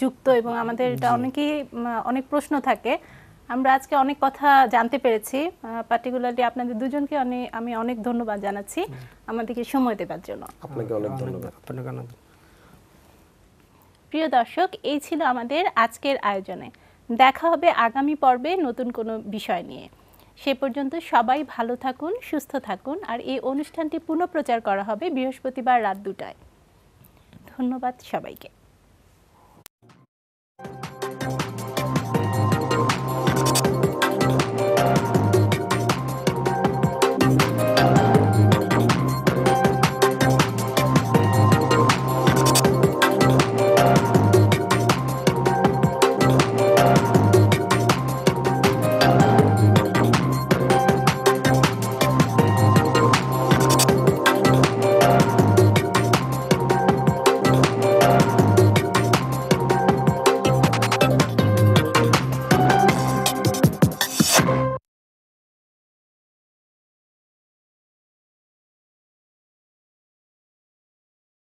যুক্ত এবং আমাদের এটা অনেকেই অনেক প্রশ্ন থাকে আমরা আজকে অনেক কথা জানতে পেরেছি পার্টিকুলারলি আপনাদের দুজনকে আমি অনেক ধন্যবাদ জানাচ্ছি আমাদেরকে সময় দেবার জন্য আপনাকে অনেক ধন্যবাদ আপনাকে অনেক প্রিয় দর্শক এই ছিল আমাদের আজকের আয়োজনে দেখা হবে আগামী পর্বে নতুন কোনো বিষয় নিয়ে সে পর্যন্ত সবাই ভালো থাকুন সুস্থ থাকুন আর এই অনুষ্ঠানটি পুনঃপ্রচার করা হবে বৃহস্পতিবার রাত দুটায় ধন্যবাদ সবাইকে